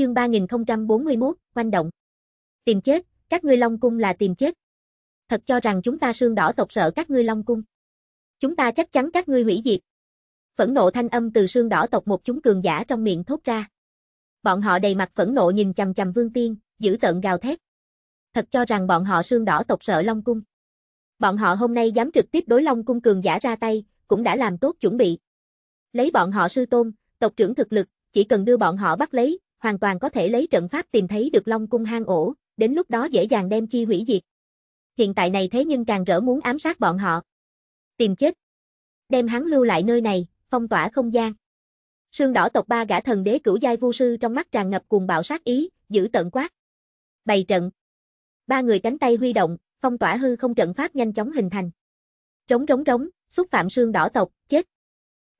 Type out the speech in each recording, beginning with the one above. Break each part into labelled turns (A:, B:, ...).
A: chương 3041, oanh động. Tìm chết, các ngươi Long Cung là tìm chết. Thật cho rằng chúng ta xương đỏ tộc sợ các ngươi Long Cung. Chúng ta chắc chắn các ngươi hủy diệt. Phẫn nộ thanh âm từ xương đỏ tộc một chúng cường giả trong miệng thốt ra. Bọn họ đầy mặt phẫn nộ nhìn chằm chằm Vương Tiên, giữ tợn gào thét. Thật cho rằng bọn họ xương đỏ tộc sợ Long Cung. Bọn họ hôm nay dám trực tiếp đối Long Cung cường giả ra tay, cũng đã làm tốt chuẩn bị. Lấy bọn họ sư tôn, tộc trưởng thực lực, chỉ cần đưa bọn họ bắt lấy, hoàn toàn có thể lấy trận pháp tìm thấy được Long Cung hang ổ, đến lúc đó dễ dàng đem chi hủy diệt. Hiện tại này thế nhưng càng rỡ muốn ám sát bọn họ. Tìm chết. Đem hắn lưu lại nơi này, phong tỏa không gian. Sương đỏ tộc ba gã thần đế cửu giai vu sư trong mắt tràn ngập cuồng bạo sát ý, giữ tận quát. Bày trận. Ba người cánh tay huy động, phong tỏa hư không trận pháp nhanh chóng hình thành. Trống trống trống, xúc phạm sương đỏ tộc, chết.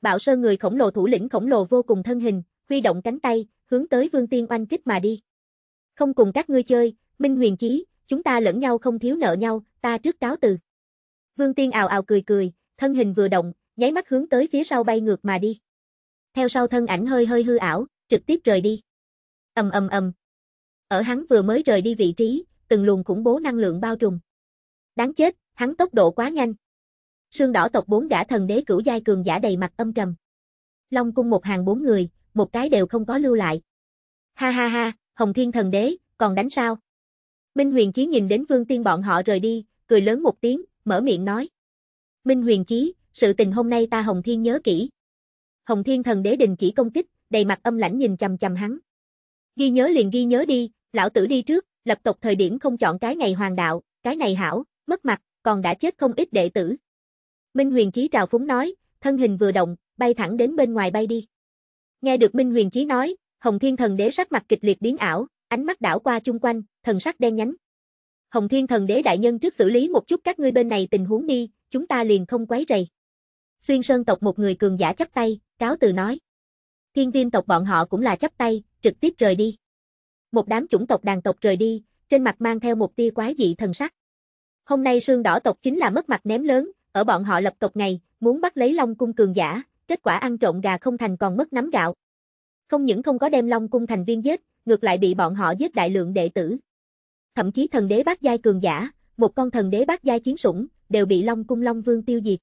A: Bạo sơn người khổng lồ thủ lĩnh khổng lồ vô cùng thân hình, huy động cánh tay, hướng tới Vương Tiên oanh kích mà đi. Không cùng các ngươi chơi, Minh Huyền Chí, chúng ta lẫn nhau không thiếu nợ nhau, ta trước cáo từ. Vương Tiên ào ào cười cười, thân hình vừa động, nháy mắt hướng tới phía sau bay ngược mà đi. Theo sau thân ảnh hơi hơi hư ảo, trực tiếp rời đi. Ầm ầm ầm. Ở hắn vừa mới rời đi vị trí, từng luồng khủng bố năng lượng bao trùm. Đáng chết, hắn tốc độ quá nhanh. Sương đỏ tộc bốn gã thần đế cửu giai cường giả đầy mặt âm trầm. Long cung một hàng bốn người, một cái đều không có lưu lại. Ha ha ha, Hồng Thiên Thần Đế, còn đánh sao? Minh Huyền Chí nhìn đến Vương Tiên bọn họ rời đi, cười lớn một tiếng, mở miệng nói. Minh Huyền Chí, sự tình hôm nay ta Hồng Thiên nhớ kỹ. Hồng Thiên Thần Đế đình chỉ công kích, đầy mặt âm lãnh nhìn chằm chằm hắn. Ghi nhớ liền ghi nhớ đi, lão tử đi trước, lập tộc thời điểm không chọn cái này hoàng đạo, cái này hảo, mất mặt, còn đã chết không ít đệ tử. Minh Huyền Chí trào phúng nói, thân hình vừa động, bay thẳng đến bên ngoài bay đi. Nghe được Minh Huyền Chí nói, Hồng Thiên Thần Đế sắc mặt kịch liệt biến ảo, ánh mắt đảo qua chung quanh, thần sắc đen nhánh. Hồng Thiên Thần Đế đại nhân trước xử lý một chút các ngươi bên này tình huống đi, chúng ta liền không quấy rầy. Xuyên Sơn tộc một người cường giả chắp tay, cáo từ nói. Thiên Viêm tộc bọn họ cũng là chắp tay, trực tiếp rời đi. Một đám chủng tộc đàn tộc rời đi, trên mặt mang theo một tia quái dị thần sắc. Hôm nay Sương Đỏ tộc chính là mất mặt ném lớn, ở bọn họ lập tộc ngày, muốn bắt lấy Long cung cường giả, kết quả ăn trộm gà không thành còn mất nắm gạo. Không những không có đem Long cung thành viên giết, ngược lại bị bọn họ giết đại lượng đệ tử. Thậm chí thần đế bát giai cường giả, một con thần đế bát giai chiến sủng, đều bị Long cung Long Vương tiêu diệt.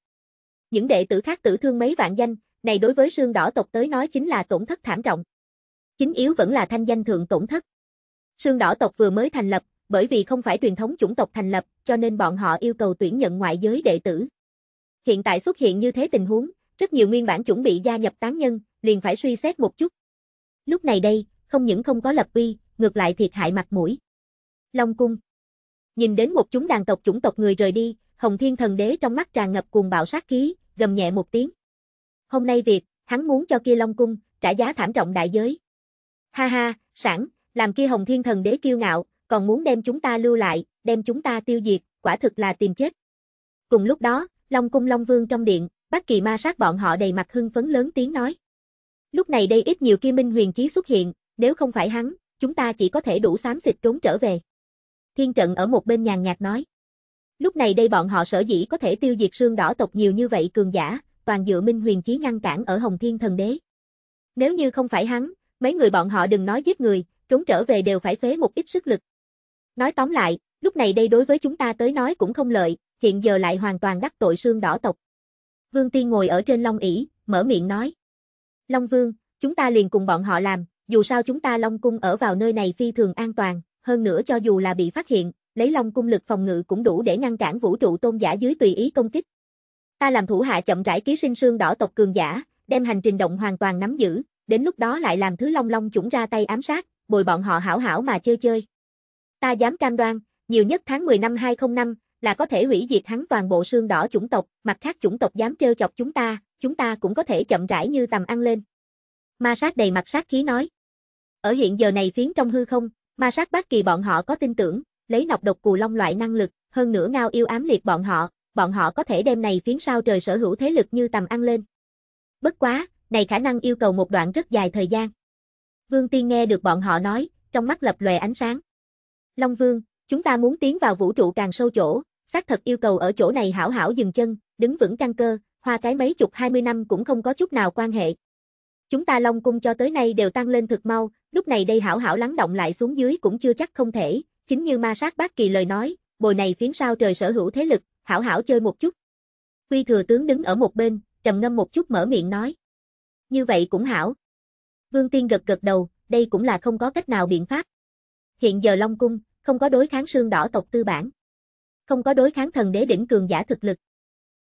A: Những đệ tử khác tử thương mấy vạn danh, này đối với xương đỏ tộc tới nói chính là tổn thất thảm trọng. Chính yếu vẫn là thanh danh thượng tổn thất. Xương đỏ tộc vừa mới thành lập, bởi vì không phải truyền thống chủng tộc thành lập, cho nên bọn họ yêu cầu tuyển nhận ngoại giới đệ tử. Hiện tại xuất hiện như thế tình huống, rất nhiều nguyên bản chuẩn bị gia nhập tán nhân, liền phải suy xét một chút. Lúc này đây, không những không có lập uy, ngược lại thiệt hại mặt mũi. Long cung. Nhìn đến một chúng đàn tộc chủng tộc người rời đi, Hồng Thiên Thần Đế trong mắt tràn ngập cuồng bạo sát khí, gầm nhẹ một tiếng. Hôm nay việc, hắn muốn cho kia Long cung trả giá thảm trọng đại giới. Ha ha, sẵn, làm kia Hồng Thiên Thần Đế kiêu ngạo, còn muốn đem chúng ta lưu lại, đem chúng ta tiêu diệt, quả thực là tìm chết. Cùng lúc đó, Long cung Long Vương trong điện, Bắc Kỳ ma sát bọn họ đầy mặt hưng phấn lớn tiếng nói. Lúc này đây ít nhiều kia minh huyền chí xuất hiện, nếu không phải hắn, chúng ta chỉ có thể đủ xám xịt trốn trở về. Thiên trận ở một bên nhàn nhạt nói. Lúc này đây bọn họ sở dĩ có thể tiêu diệt xương đỏ tộc nhiều như vậy cường giả, toàn dựa minh huyền chí ngăn cản ở Hồng Thiên Thần Đế. Nếu như không phải hắn, mấy người bọn họ đừng nói giết người, trốn trở về đều phải phế một ít sức lực. Nói tóm lại, lúc này đây đối với chúng ta tới nói cũng không lợi, hiện giờ lại hoàn toàn đắc tội xương đỏ tộc. Vương Tiên ngồi ở trên long ỷ, mở miệng nói. Long Vương, chúng ta liền cùng bọn họ làm, dù sao chúng ta Long Cung ở vào nơi này phi thường an toàn, hơn nữa cho dù là bị phát hiện, lấy Long Cung lực phòng ngự cũng đủ để ngăn cản vũ trụ tôn giả dưới tùy ý công kích. Ta làm thủ hạ chậm rãi ký sinh xương đỏ tộc cường giả, đem hành trình động hoàn toàn nắm giữ, đến lúc đó lại làm thứ Long Long chủng ra tay ám sát, bồi bọn họ hảo hảo mà chơi chơi. Ta dám cam đoan, nhiều nhất tháng 10 năm 2005, là có thể hủy diệt hắn toàn bộ xương đỏ chủng tộc, mặt khác chủng tộc dám trêu chọc chúng ta, chúng ta cũng có thể chậm rãi như tầm ăn lên. Ma sát đầy mặt sát khí nói. Ở hiện giờ này phiến trong hư không, ma sát bác kỳ bọn họ có tin tưởng, lấy nọc độc cù long loại năng lực, hơn nữa ngao yêu ám liệt bọn họ, bọn họ có thể đem này phiến sao trời sở hữu thế lực như tầm ăn lên. Bất quá, này khả năng yêu cầu một đoạn rất dài thời gian. Vương Tiên nghe được bọn họ nói, trong mắt lập lòe ánh sáng. Long Vương, chúng ta muốn tiến vào vũ trụ càng sâu chỗ, xác thật yêu cầu ở chỗ này hảo hảo dừng chân, đứng vững căn cơ, hoa cái mấy chục 20 năm cũng không có chút nào quan hệ. Chúng ta Long Cung cho tới nay đều tăng lên thực mau, lúc này đây hảo hảo lắng động lại xuống dưới cũng chưa chắc không thể, chính như ma sát bác kỳ lời nói, bồi này phiến sao trời sở hữu thế lực, hảo hảo chơi một chút. Quy thừa tướng đứng ở một bên, trầm ngâm một chút mở miệng nói. Như vậy cũng hảo. Vương Tiên gật gật đầu, đây cũng là không có cách nào biện pháp. Hiện giờ Long Cung, không có đối kháng xương đỏ tộc tư bản không có đối kháng thần đế đỉnh cường giả thực lực.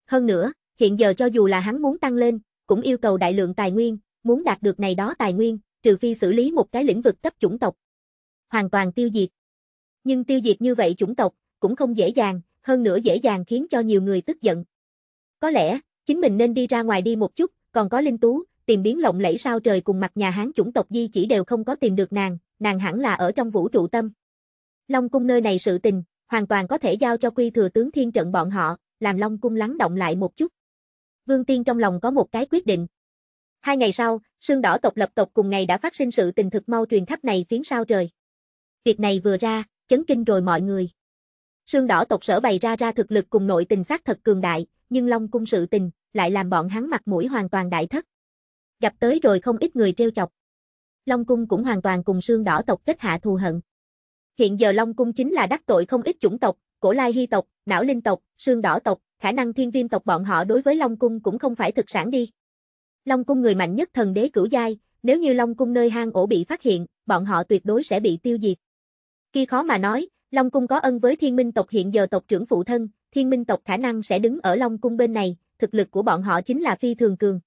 A: Hơn nữa, hiện giờ cho dù là hắn muốn tăng lên, cũng yêu cầu đại lượng tài nguyên, muốn đạt được này đó tài nguyên, trừ phi xử lý một cái lĩnh vực cấp chủng tộc. Hoàn toàn tiêu diệt. Nhưng tiêu diệt như vậy chủng tộc, cũng không dễ dàng, hơn nữa dễ dàng khiến cho nhiều người tức giận. Có lẽ, chính mình nên đi ra ngoài đi một chút, còn có Linh Tú, tìm biến lộng lẫy sao trời cùng mặt nhà Hán chủng tộc di chỉ đều không có tìm được nàng, nàng hẳn là ở trong vũ trụ tâm. Long cung nơi này sự tình, hoàn toàn có thể giao cho quy thừa tướng thiên trận bọn họ, làm Long Cung lắng động lại một chút. Vương Tiên trong lòng có một cái quyết định. Hai ngày sau, sương đỏ tộc lập tộc cùng ngày đã phát sinh sự tình thực mau truyền khắp này phiến sao trời. Việc này vừa ra, chấn kinh rồi mọi người. Sương đỏ tộc sở bày ra ra thực lực cùng nội tình sát thật cường đại, nhưng Long Cung sự tình, lại làm bọn hắn mặt mũi hoàn toàn đại thất. Gặp tới rồi không ít người trêu chọc. Long Cung cũng hoàn toàn cùng sương đỏ tộc kết hạ thù hận. Hiện giờ Long Cung chính là đắc tội không ít chủng tộc, cổ lai hy tộc, não linh tộc, xương đỏ tộc, khả năng thiên viêm tộc bọn họ đối với Long Cung cũng không phải thực sản đi. Long Cung người mạnh nhất thần đế cửu giai, nếu như Long Cung nơi hang ổ bị phát hiện, bọn họ tuyệt đối sẽ bị tiêu diệt. Khi khó mà nói, Long Cung có ân với thiên minh tộc hiện giờ tộc trưởng phụ thân, thiên minh tộc khả năng sẽ đứng ở Long Cung bên này, thực lực của bọn họ chính là phi thường cường.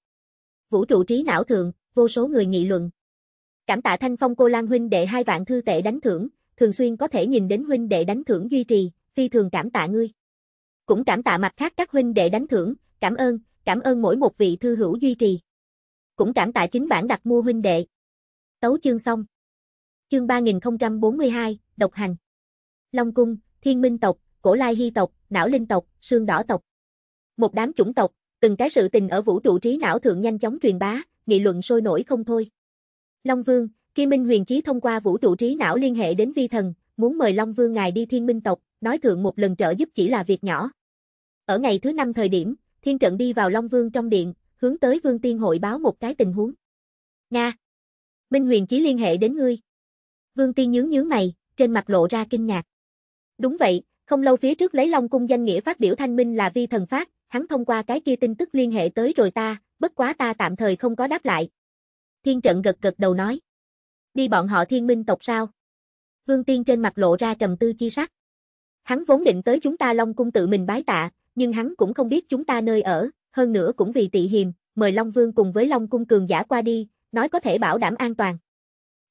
A: Vũ trụ trí não thượng, vô số người nghị luận. Cảm tạ Thanh Phong cô Lan huynh đệ hai vạn thư tệ đánh thưởng, thường xuyên có thể nhìn đến huynh đệ đánh thưởng duy trì, phi thường cảm tạ ngươi. Cũng cảm tạ mặt khác các huynh đệ đánh thưởng, cảm ơn, cảm ơn mỗi một vị thư hữu duy trì. Cũng cảm tạ chính bản đặt mua huynh đệ. Tấu chương xong. Chương 3042, độc hành. Long cung, Thiên Minh tộc, Cổ Lai Hy tộc, Não Linh tộc, Sương Đỏ tộc. Một đám chủng tộc, từng cái sự tình ở vũ trụ trí não thượng nhanh chóng truyền bá, nghị luận sôi nổi không thôi. Long Vương, Kim Minh huyền chí thông qua vũ trụ trí não liên hệ đến vi thần, muốn mời Long Vương ngài đi thiên minh tộc, nói thượng một lần trợ giúp chỉ là việc nhỏ. Ở ngày thứ năm thời điểm, thiên trận đi vào Long Vương trong điện, hướng tới Vương Tiên hội báo một cái tình huống. Nga! Minh huyền chí liên hệ đến ngươi. Vương Tiên nhướng nhướng mày, trên mặt lộ ra kinh ngạc. Đúng vậy, không lâu phía trước lấy Long Cung danh nghĩa phát biểu thanh minh là vi thần phát, hắn thông qua cái kia tin tức liên hệ tới rồi ta, bất quá ta tạm thời không có đáp lại. Thiên trận gật gật đầu nói. Đi bọn họ thiên minh tộc sao? Vương Tiên trên mặt lộ ra trầm tư chi sắc. Hắn vốn định tới chúng ta Long Cung tự mình bái tạ, nhưng hắn cũng không biết chúng ta nơi ở, hơn nữa cũng vì tị hiềm, mời Long Vương cùng với Long Cung cường giả qua đi, nói có thể bảo đảm an toàn.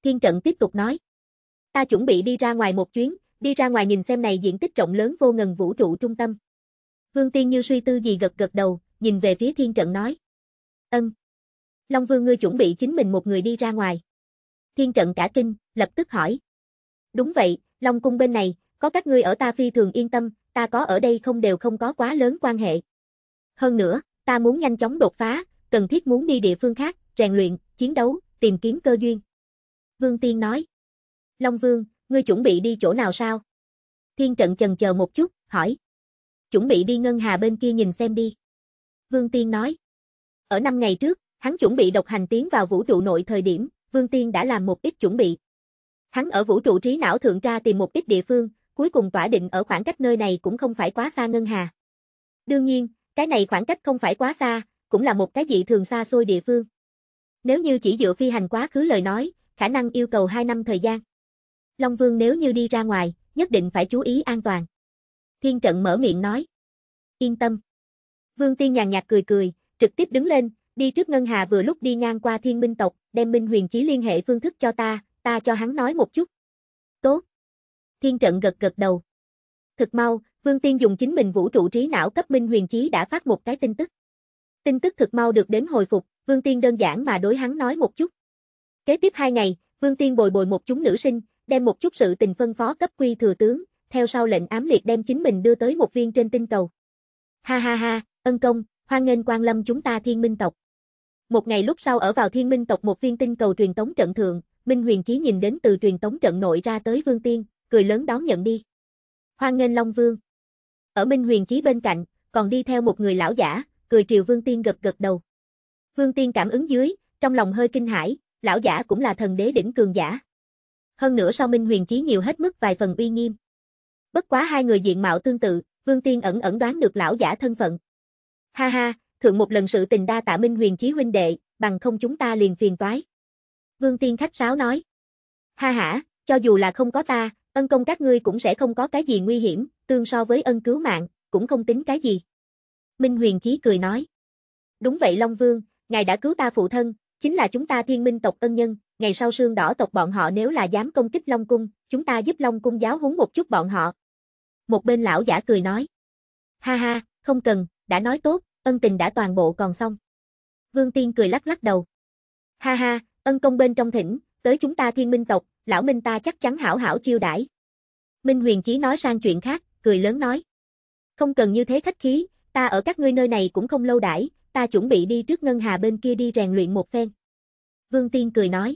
A: Thiên trận tiếp tục nói. Ta chuẩn bị đi ra ngoài một chuyến, đi ra ngoài nhìn xem này diện tích rộng lớn vô ngần vũ trụ trung tâm. Vương Tiên như suy tư gì gật gật đầu, nhìn về phía thiên trận nói. Ân. Long Vương ngươi chuẩn bị chính mình một người đi ra ngoài. Thiên trận cả kinh, lập tức hỏi. Đúng vậy, Long cung bên này, có các ngươi ở ta phi thường yên tâm, ta có ở đây không đều không có quá lớn quan hệ. Hơn nữa, ta muốn nhanh chóng đột phá, cần thiết muốn đi địa phương khác, rèn luyện, chiến đấu, tìm kiếm cơ duyên. Vương Tiên nói. Long Vương, ngươi chuẩn bị đi chỗ nào sao? Thiên trận chần chờ một chút, hỏi. Chuẩn bị đi ngân hà bên kia nhìn xem đi. Vương Tiên nói. Ở năm ngày trước, hắn chuẩn bị độc hành tiến vào vũ trụ nội thời điểm, Vương Tiên đã làm một ít chuẩn bị. Hắn ở vũ trụ trí não thượng ra tìm một ít địa phương, cuối cùng tỏa định ở khoảng cách nơi này cũng không phải quá xa Ngân Hà. Đương nhiên, cái này khoảng cách không phải quá xa, cũng là một cái dị thường xa xôi địa phương. Nếu như chỉ dựa phi hành quá khứ lời nói, khả năng yêu cầu 2 năm thời gian. Long Vương nếu như đi ra ngoài, nhất định phải chú ý an toàn. Thiên trận mở miệng nói. Yên tâm. Vương Tiên nhàn nhạt cười cười, trực tiếp đứng lên, Đi trước Ngân Hà vừa lúc đi ngang qua thiên minh tộc, đem Minh Huyền Chí liên hệ phương thức cho ta, ta cho hắn nói một chút. Tốt. Thiên trận gật gật đầu. Thực mau, Vương Tiên dùng chính mình vũ trụ trí não cấp Minh Huyền Chí đã phát một cái tin tức. Tin tức thực mau được đến hồi phục, Vương Tiên đơn giản mà đối hắn nói một chút. Kế tiếp hai ngày, Vương Tiên bồi bồi một chúng nữ sinh, đem một chút sự tình phân phó cấp quy thừa tướng, theo sau lệnh ám liệt đem chính mình đưa tới một viên trên tinh cầu. Ha ha ha, ân công, hoan nghênh quan lâm chúng ta thiên minh tộc. Một ngày lúc sau ở vào thiên minh tộc một viên tinh cầu truyền tống trận thượng, Minh Huyền Chí nhìn đến từ truyền tống trận nội ra tới Vương Tiên, cười lớn đón nhận đi. Hoan nghênh Long Vương. Ở Minh Huyền Chí bên cạnh, còn đi theo một người lão giả, cười triều Vương Tiên gật gật đầu. Vương Tiên cảm ứng dưới, trong lòng hơi kinh hãi, lão giả cũng là thần đế đỉnh cường giả. Hơn nữa sau Minh Huyền Chí nhiều hết mức vài phần uy nghiêm. Bất quá hai người diện mạo tương tự, Vương Tiên ẩn ẩn đoán được lão giả thân phận. Ha ha, thượng một lần sự tình đa tạ minh huyền chí huynh đệ, bằng không chúng ta liền phiền toái. Vương tiên khách sáo nói. Ha ha, cho dù là không có ta, ân công các ngươi cũng sẽ không có cái gì nguy hiểm, tương so với ân cứu mạng, cũng không tính cái gì. Minh huyền chí cười nói. Đúng vậy Long Vương, ngài đã cứu ta phụ thân, chính là chúng ta thiên minh tộc ân nhân, ngày sau sương đỏ tộc bọn họ nếu là dám công kích Long Cung, chúng ta giúp Long Cung giáo huấn một chút bọn họ. Một bên lão giả cười nói. Ha ha, không cần, đã nói tốt, ân tình đã toàn bộ còn xong. Vương Tiên cười lắc lắc đầu. Ha ha, ân công bên trong thỉnh, tới chúng ta thiên minh tộc, lão minh ta chắc chắn hảo hảo chiêu đãi. Minh huyền chí nói sang chuyện khác, cười lớn nói. Không cần như thế khách khí, ta ở các ngươi nơi này cũng không lâu đãi, ta chuẩn bị đi trước ngân hà bên kia đi rèn luyện một phen. Vương Tiên cười nói.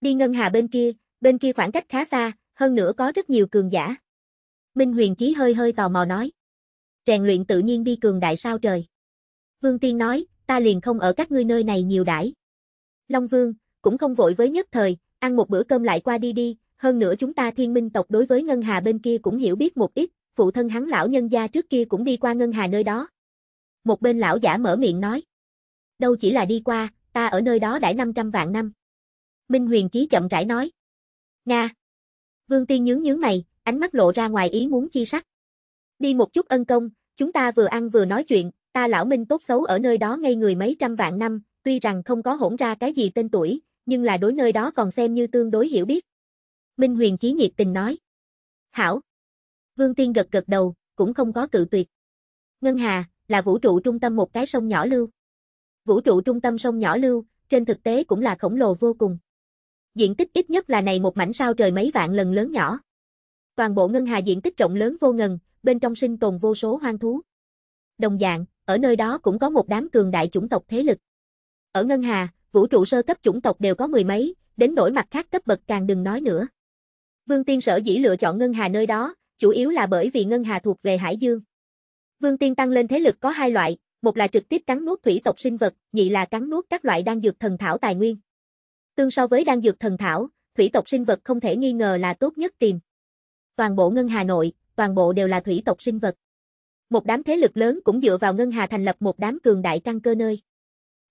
A: Đi ngân hà bên kia, bên kia khoảng cách khá xa, hơn nữa có rất nhiều cường giả. Minh huyền chí hơi hơi tò mò nói. Rèn luyện tự nhiên đi cường đại sao trời. Vương Tiên nói, ta liền không ở các ngươi nơi này nhiều đãi. Long Vương, cũng không vội với nhất thời, ăn một bữa cơm lại qua đi đi, hơn nữa chúng ta thiên minh tộc đối với Ngân Hà bên kia cũng hiểu biết một ít, phụ thân hắn lão nhân gia trước kia cũng đi qua Ngân Hà nơi đó. Một bên lão giả mở miệng nói, đâu chỉ là đi qua, ta ở nơi đó đãi 500 vạn năm. Minh Huyền Chí chậm rãi nói, Nga. Vương Tiên nhướng nhướng mày, ánh mắt lộ ra ngoài ý muốn chi sắc. Đi một chút ân công, chúng ta vừa ăn vừa nói chuyện, ta lão minh tốt xấu ở nơi đó ngay người mấy trăm vạn năm, tuy rằng không có hỗn ra cái gì tên tuổi, nhưng là đối nơi đó còn xem như tương đối hiểu biết. Minh Huyền Chí nhiệt tình nói. Hảo. Vương Tiên gật gật đầu, cũng không có cự tuyệt. Ngân Hà, là vũ trụ trung tâm một cái sông nhỏ lưu. Vũ trụ trung tâm sông nhỏ lưu, trên thực tế cũng là khổng lồ vô cùng. Diện tích ít nhất là này một mảnh sao trời mấy vạn lần lớn nhỏ. Toàn bộ ngân hà diện tích rộng lớn vô ngần, bên trong sinh tồn vô số hoang thú. Đồng dạng, ở nơi đó cũng có một đám cường đại chủng tộc thế lực. Ở Ngân Hà, vũ trụ sơ cấp chủng tộc đều có mười mấy, đến nỗi mặt khác cấp bậc càng đừng nói nữa. Vương Tiên sở dĩ lựa chọn Ngân Hà nơi đó, chủ yếu là bởi vì Ngân Hà thuộc về Hải Dương. Vương Tiên tăng lên thế lực có hai loại, một là trực tiếp cắn nuốt thủy tộc sinh vật, nhị là cắn nuốt các loại đan dược thần thảo tài nguyên. Tương so với đan dược thần thảo, thủy tộc sinh vật không thể nghi ngờ là tốt nhất tìm. Toàn bộ Ngân Hà nội, toàn bộ đều là thủy tộc sinh vật. Một đám thế lực lớn cũng dựa vào Ngân Hà thành lập một đám cường đại căn cơ nơi.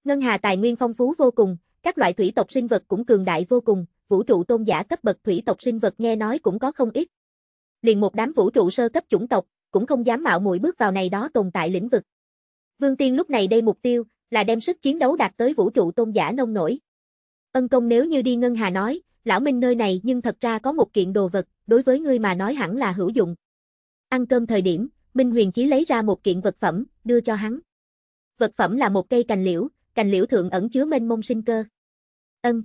A: Ngân Hà tài nguyên phong phú vô cùng, các loại thủy tộc sinh vật cũng cường đại vô cùng, vũ trụ tôn giả cấp bậc thủy tộc sinh vật nghe nói cũng có không ít. Liền một đám vũ trụ sơ cấp chủng tộc, cũng không dám mạo muội bước vào này đó tồn tại lĩnh vực. Vương Tiên lúc này đây mục tiêu là đem sức chiến đấu đạt tới vũ trụ tôn giả nông nổi. Ân công nếu như đi Ngân Hà nói, lão Minh nơi này nhưng thật ra có một kiện đồ vật, đối với ngươi mà nói hẳn là hữu dụng. Ăn cơm thời điểm, Minh Huyền Chí lấy ra một kiện vật phẩm, đưa cho hắn. Vật phẩm là một cây cành liễu, cành liễu thượng ẩn chứa mênh mông sinh cơ. Ân.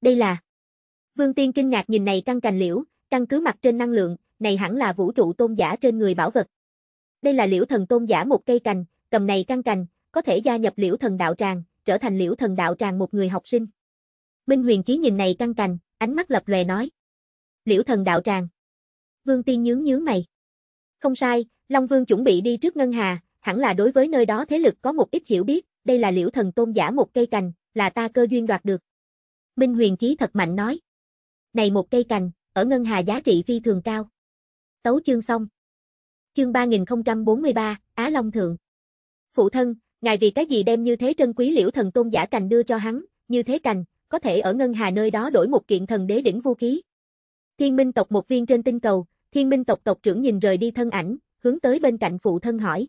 A: Đây là Vương Tiên kinh ngạc nhìn này căn cành liễu, căn cứ mặt trên năng lượng, này hẳn là vũ trụ tôn giả trên người bảo vật. Đây là liễu thần tôn giả một cây cành, cầm này căn cành, có thể gia nhập liễu thần đạo tràng, trở thành liễu thần đạo tràng một người học sinh. Minh Huyền Chí nhìn này căn cành, ánh mắt lập lòe nói. Liễu thần đạo tràng. Vương Tiên nhướng nhướng mày. Không sai, Long Vương chuẩn bị đi trước Ngân Hà, hẳn là đối với nơi đó thế lực có một ít hiểu biết, đây là liễu thần tôn giả một cây cành, là ta cơ duyên đoạt được. Minh Huyền Chí thật mạnh nói. Này một cây cành, ở Ngân Hà giá trị phi thường cao. Tấu chương xong. Chương 3043, Á Long Thượng. Phụ thân, ngài vì cái gì đem như thế trân quý liễu thần tôn giả cành đưa cho hắn, như thế cành, có thể ở Ngân Hà nơi đó đổi một kiện thần đế đỉnh vũ khí. Thiên minh tộc một viên trên tinh cầu, thiên minh tộc tộc trưởng nhìn rời đi thân ảnh, hướng tới bên cạnh phụ thân hỏi.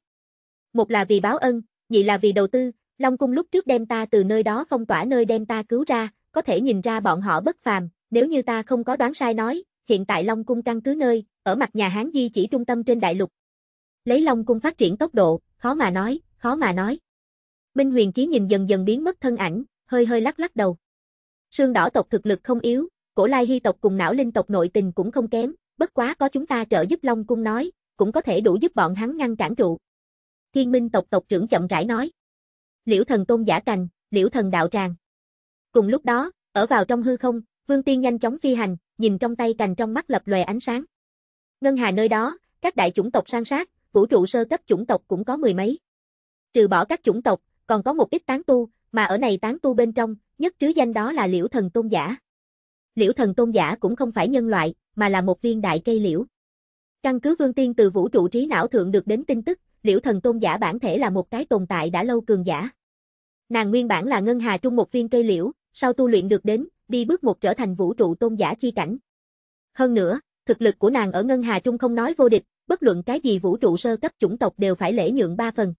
A: Một là vì báo ân, nhị là vì đầu tư, Long Cung lúc trước đem ta từ nơi đó phong tỏa nơi đem ta cứu ra, có thể nhìn ra bọn họ bất phàm, nếu như ta không có đoán sai nói, hiện tại Long Cung căn cứ nơi, ở mặt nhà Hán Di chỉ trung tâm trên đại lục. Lấy Long Cung phát triển tốc độ, khó mà nói, khó mà nói. Minh Huyền Chí nhìn dần dần biến mất thân ảnh, hơi hơi lắc lắc đầu. Sương đỏ tộc thực lực không yếu, cổ lai hy tộc cùng não linh tộc nội tình cũng không kém, bất quá có chúng ta trợ giúp Long Cung nói, cũng có thể đủ giúp bọn hắn ngăn cản trụ. Thiên minh tộc tộc trưởng chậm rãi nói. Liễu thần tôn giả cành, liễu thần đạo tràng. Cùng lúc đó, ở vào trong hư không, vương tiên nhanh chóng phi hành, nhìn trong tay cành trong mắt lập lòe ánh sáng. Ngân hà nơi đó, các đại chủng tộc sang sát, vũ trụ sơ cấp chủng tộc cũng có mười mấy. Trừ bỏ các chủng tộc, còn có một ít tán tu, mà ở này tán tu bên trong, nhất trứ danh đó là liễu thần tôn giả. Liễu thần tôn giả cũng không phải nhân loại, mà là một viên đại cây liễu. Căn cứ Vương Tiên từ vũ trụ trí não thượng được đến tin tức, Liễu Thần Tôn giả bản thể là một cái tồn tại đã lâu cường giả. Nàng nguyên bản là ngân hà trung một viên cây liễu, sau tu luyện được đến, đi bước một trở thành vũ trụ tôn giả chi cảnh. Hơn nữa, thực lực của nàng ở ngân hà trung không nói vô địch, bất luận cái gì vũ trụ sơ cấp chủng tộc đều phải lễ nhượng ba phần.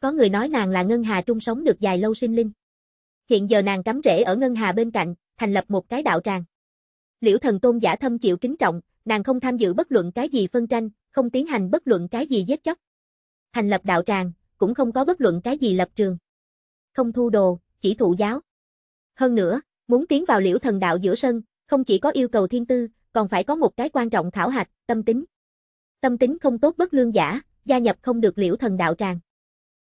A: Có người nói nàng là ngân hà trung sống được dài lâu sinh linh. Hiện giờ nàng cắm rễ ở ngân hà bên cạnh, thành lập một cái đạo tràng. Liễu thần tôn giả thâm chịu kính trọng, nàng không tham dự bất luận cái gì phân tranh, không tiến hành bất luận cái gì giết chóc. Thành lập đạo tràng, cũng không có bất luận cái gì lập trường. Không thu đồ, chỉ thụ giáo. Hơn nữa, muốn tiến vào liễu thần đạo giữa sân, không chỉ có yêu cầu thiên tư, còn phải có một cái quan trọng khảo hạch, tâm tính. Tâm tính không tốt bất lương giả, gia nhập không được liễu thần đạo tràng.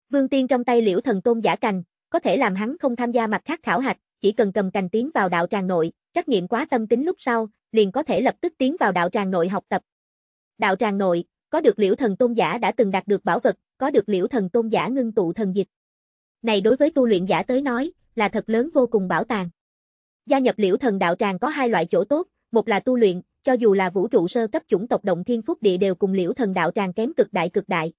A: Vương Tiên trong tay liễu thần tôn giả cành, có thể làm hắn không tham gia mặt khác khảo hạch, chỉ cần cầm cành tiến vào đạo tràng nội, trách nghiệm quá tâm tính lúc sau, liền có thể lập tức tiến vào đạo tràng nội học tập. Đạo tràng nội, có được liễu thần tôn giả đã từng đạt được bảo vật, có được liễu thần tôn giả ngưng tụ thần dịch. Này đối với tu luyện giả tới nói, là thật lớn vô cùng bảo tàng. Gia nhập liễu thần đạo tràng có hai loại chỗ tốt, một là tu luyện, cho dù là vũ trụ sơ cấp chủng tộc động thiên phúc địa đều cùng liễu thần đạo tràng kém cực đại cực đại.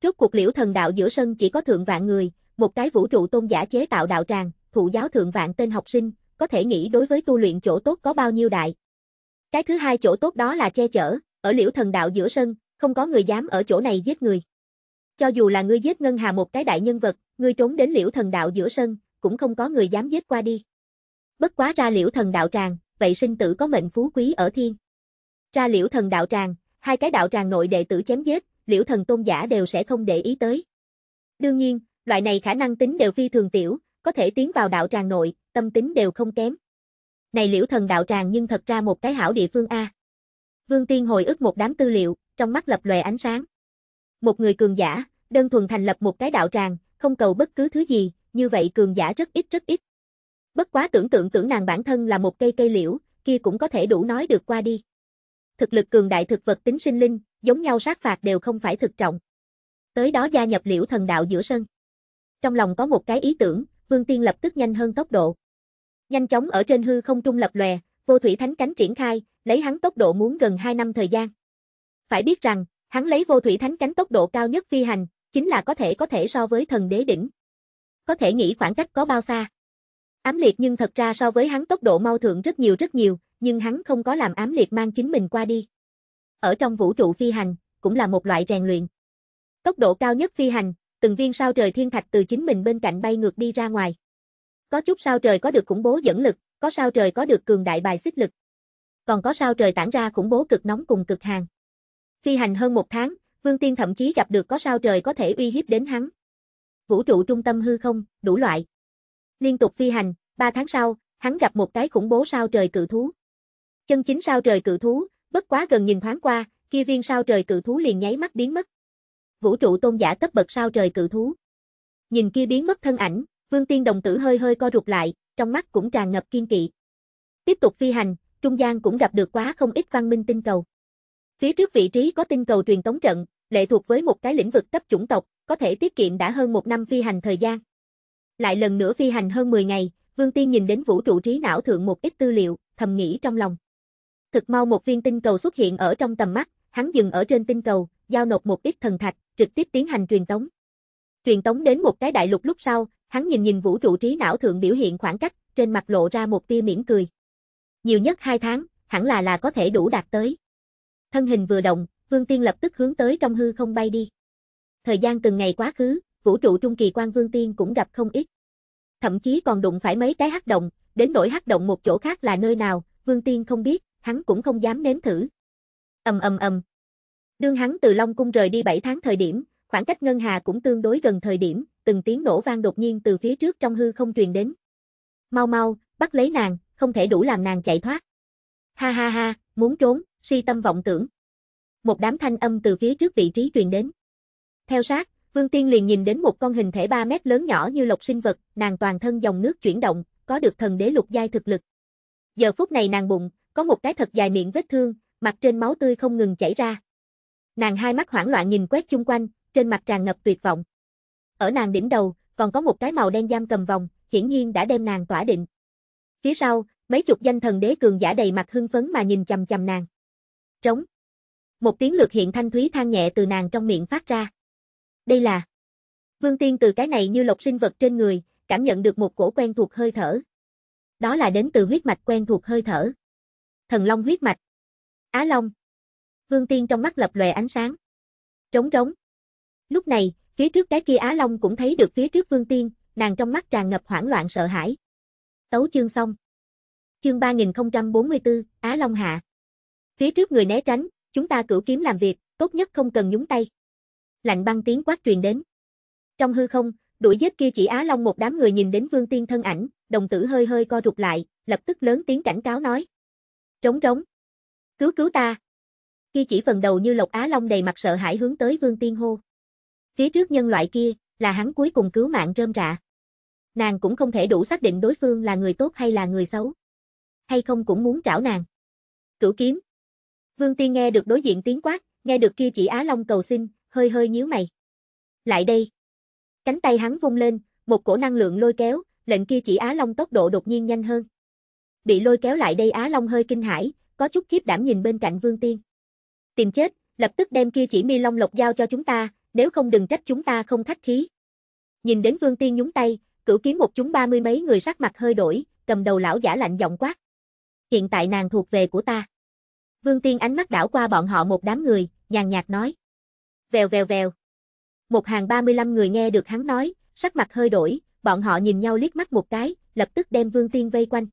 A: trước cuộc liễu thần đạo giữa sân chỉ có thượng vạn người, một cái vũ trụ tôn giả chế tạo đạo tràng, thụ giáo thượng vạn tên học sinh, có thể nghĩ đối với tu luyện chỗ tốt có bao nhiêu đại. Cái thứ hai chỗ tốt đó là che chở, ở liễu thần đạo giữa sân, không có người dám ở chỗ này giết người. Cho dù là ngươi giết Ngân Hà một cái đại nhân vật, ngươi trốn đến liễu thần đạo giữa sân, cũng không có người dám giết qua đi. Bất quá ra liễu thần đạo tràng, vậy sinh tử có mệnh phú quý ở thiên. Ra liễu thần đạo tràng, hai cái đạo tràng nội đệ tử chém giết, liễu thần tôn giả đều sẽ không để ý tới. Đương nhiên, loại này khả năng tính đều phi thường tiểu, có thể tiến vào đạo tràng nội, tâm tính đều không kém này liễu thần đạo tràng nhưng thật ra một cái hảo địa phương A. Vương Tiên hồi ức một đám tư liệu, trong mắt lập lòe ánh sáng. Một người cường giả, đơn thuần thành lập một cái đạo tràng, không cầu bất cứ thứ gì, như vậy cường giả rất ít rất ít. Bất quá tưởng tượng tưởng nàng bản thân là một cây cây liễu, kia cũng có thể đủ nói được qua đi. Thực lực cường đại thực vật tính sinh linh, giống nhau sát phạt đều không phải thực trọng. Tới đó gia nhập liễu thần đạo giữa sân. Trong lòng có một cái ý tưởng, Vương Tiên lập tức nhanh hơn tốc độ. Nhanh chóng ở trên hư không trung lập lòe, vô thủy thánh cánh triển khai, lấy hắn tốc độ muốn gần 2 năm thời gian. Phải biết rằng, hắn lấy vô thủy thánh cánh tốc độ cao nhất phi hành, chính là có thể có thể so với thần đế đỉnh. Có thể nghĩ khoảng cách có bao xa. Ám liệt nhưng thật ra so với hắn tốc độ mau thượng rất nhiều rất nhiều, nhưng hắn không có làm ám liệt mang chính mình qua đi. Ở trong vũ trụ phi hành, cũng là một loại rèn luyện. Tốc độ cao nhất phi hành, từng viên sao trời thiên thạch từ chính mình bên cạnh bay ngược đi ra ngoài. Có chút sao trời có được khủng bố dẫn lực, có sao trời có được cường đại bài xích lực. Còn có sao trời tản ra khủng bố cực nóng cùng cực hàn. Phi hành hơn một tháng, Vương Tiên thậm chí gặp được có sao trời có thể uy hiếp đến hắn. Vũ trụ trung tâm hư không, đủ loại. Liên tục phi hành, ba tháng sau, hắn gặp một cái khủng bố sao trời cự thú. Chân chính sao trời cự thú, bất quá gần nhìn thoáng qua, kia viên sao trời cự thú liền nháy mắt biến mất. Vũ trụ tôn giả cấp bậc sao trời cự thú. Nhìn kia biến mất thân ảnh, Vương Tiên đồng tử hơi hơi co rụt lại, trong mắt cũng tràn ngập kiên kỵ. Tiếp tục phi hành, trung gian cũng gặp được quá không ít văn minh tinh cầu. Phía trước vị trí có tinh cầu truyền tống trận, lệ thuộc với một cái lĩnh vực cấp chủng tộc, có thể tiết kiệm đã hơn một năm phi hành thời gian. Lại lần nữa phi hành hơn 10 ngày, Vương Tiên nhìn đến vũ trụ trí não thượng một ít tư liệu, thầm nghĩ trong lòng. Thực mau một viên tinh cầu xuất hiện ở trong tầm mắt, hắn dừng ở trên tinh cầu, giao nộp một ít thần thạch, trực tiếp tiến hành truyền tống. Truyền tống đến một cái đại lục lúc sau, Hắn nhìn nhìn vũ trụ trí não thượng biểu hiện khoảng cách, trên mặt lộ ra một tia mỉm cười. Nhiều nhất hai tháng, hẳn là là có thể đủ đạt tới. Thân hình vừa động, Vương Tiên lập tức hướng tới trong hư không bay đi. Thời gian từng ngày quá khứ, vũ trụ trung kỳ quan Vương Tiên cũng gặp không ít. Thậm chí còn đụng phải mấy cái hắc động, đến nỗi hắc động một chỗ khác là nơi nào, Vương Tiên không biết, hắn cũng không dám nếm thử. Ầm ầm ầm. Đương hắn từ Long cung rời đi 7 tháng thời điểm, khoảng cách ngân hà cũng tương đối gần thời điểm, từng tiếng nổ vang đột nhiên từ phía trước trong hư không truyền đến. Mau mau, bắt lấy nàng, không thể đủ làm nàng chạy thoát. Ha ha ha, muốn trốn, si tâm vọng tưởng. Một đám thanh âm từ phía trước vị trí truyền đến. Theo sát, Vương Tiên liền nhìn đến một con hình thể 3 mét lớn nhỏ như lộc sinh vật, nàng toàn thân dòng nước chuyển động, có được thần đế lục giai thực lực. Giờ phút này nàng bụng, có một cái thật dài miệng vết thương, mặt trên máu tươi không ngừng chảy ra. Nàng hai mắt hoảng loạn nhìn quét chung quanh, trên mặt tràn ngập tuyệt vọng. Ở nàng đỉnh đầu, còn có một cái màu đen giam cầm vòng, hiển nhiên đã đem nàng tỏa định. Phía sau, mấy chục danh thần đế cường giả đầy mặt hưng phấn mà nhìn chầm chầm nàng. Trống. Một tiếng lược hiện thanh thúy than nhẹ từ nàng trong miệng phát ra. Đây là Vương Tiên từ cái này như lộc sinh vật trên người, cảm nhận được một cổ quen thuộc hơi thở. Đó là đến từ huyết mạch quen thuộc hơi thở. Thần Long huyết mạch. Á Long. Vương Tiên trong mắt lập lòe ánh sáng. Trống trống. Lúc này, Phía trước cái kia Á Long cũng thấy được phía trước Vương Tiên, nàng trong mắt tràn ngập hoảng loạn sợ hãi. Tấu chương xong. Chương 3044, Á Long hạ. Phía trước người né tránh, chúng ta cửu kiếm làm việc, tốt nhất không cần nhúng tay. Lạnh băng tiếng quát truyền đến. Trong hư không, đuổi giết kia chỉ Á Long một đám người nhìn đến Vương Tiên thân ảnh, đồng tử hơi hơi co rụt lại, lập tức lớn tiếng cảnh cáo nói. Trống trống. Cứu cứu ta. Kia chỉ phần đầu như lộc Á Long đầy mặt sợ hãi hướng tới Vương Tiên hô. Phía trước nhân loại kia, là hắn cuối cùng cứu mạng rơm rạ. Nàng cũng không thể đủ xác định đối phương là người tốt hay là người xấu. Hay không cũng muốn trảo nàng. Cửu kiếm. Vương Tiên nghe được đối diện tiếng quát, nghe được kia chỉ Á Long cầu xin, hơi hơi nhíu mày. Lại đây. Cánh tay hắn vung lên, một cổ năng lượng lôi kéo, lệnh kia chỉ Á Long tốc độ đột nhiên nhanh hơn. Bị lôi kéo lại đây Á Long hơi kinh hãi, có chút khiếp đảm nhìn bên cạnh Vương Tiên. Tìm chết, lập tức đem kia chỉ mi long lộc giao cho chúng ta, nếu không đừng trách chúng ta không khách khí. Nhìn đến Vương Tiên nhúng tay, cửu kiếm một chúng ba mươi mấy người sắc mặt hơi đổi, cầm đầu lão giả lạnh giọng quát. Hiện tại nàng thuộc về của ta. Vương Tiên ánh mắt đảo qua bọn họ một đám người, nhàn nhạt nói. Vèo vèo vèo. Một hàng 35 người nghe được hắn nói, sắc mặt hơi đổi, bọn họ nhìn nhau liếc mắt một cái, lập tức đem Vương Tiên vây quanh.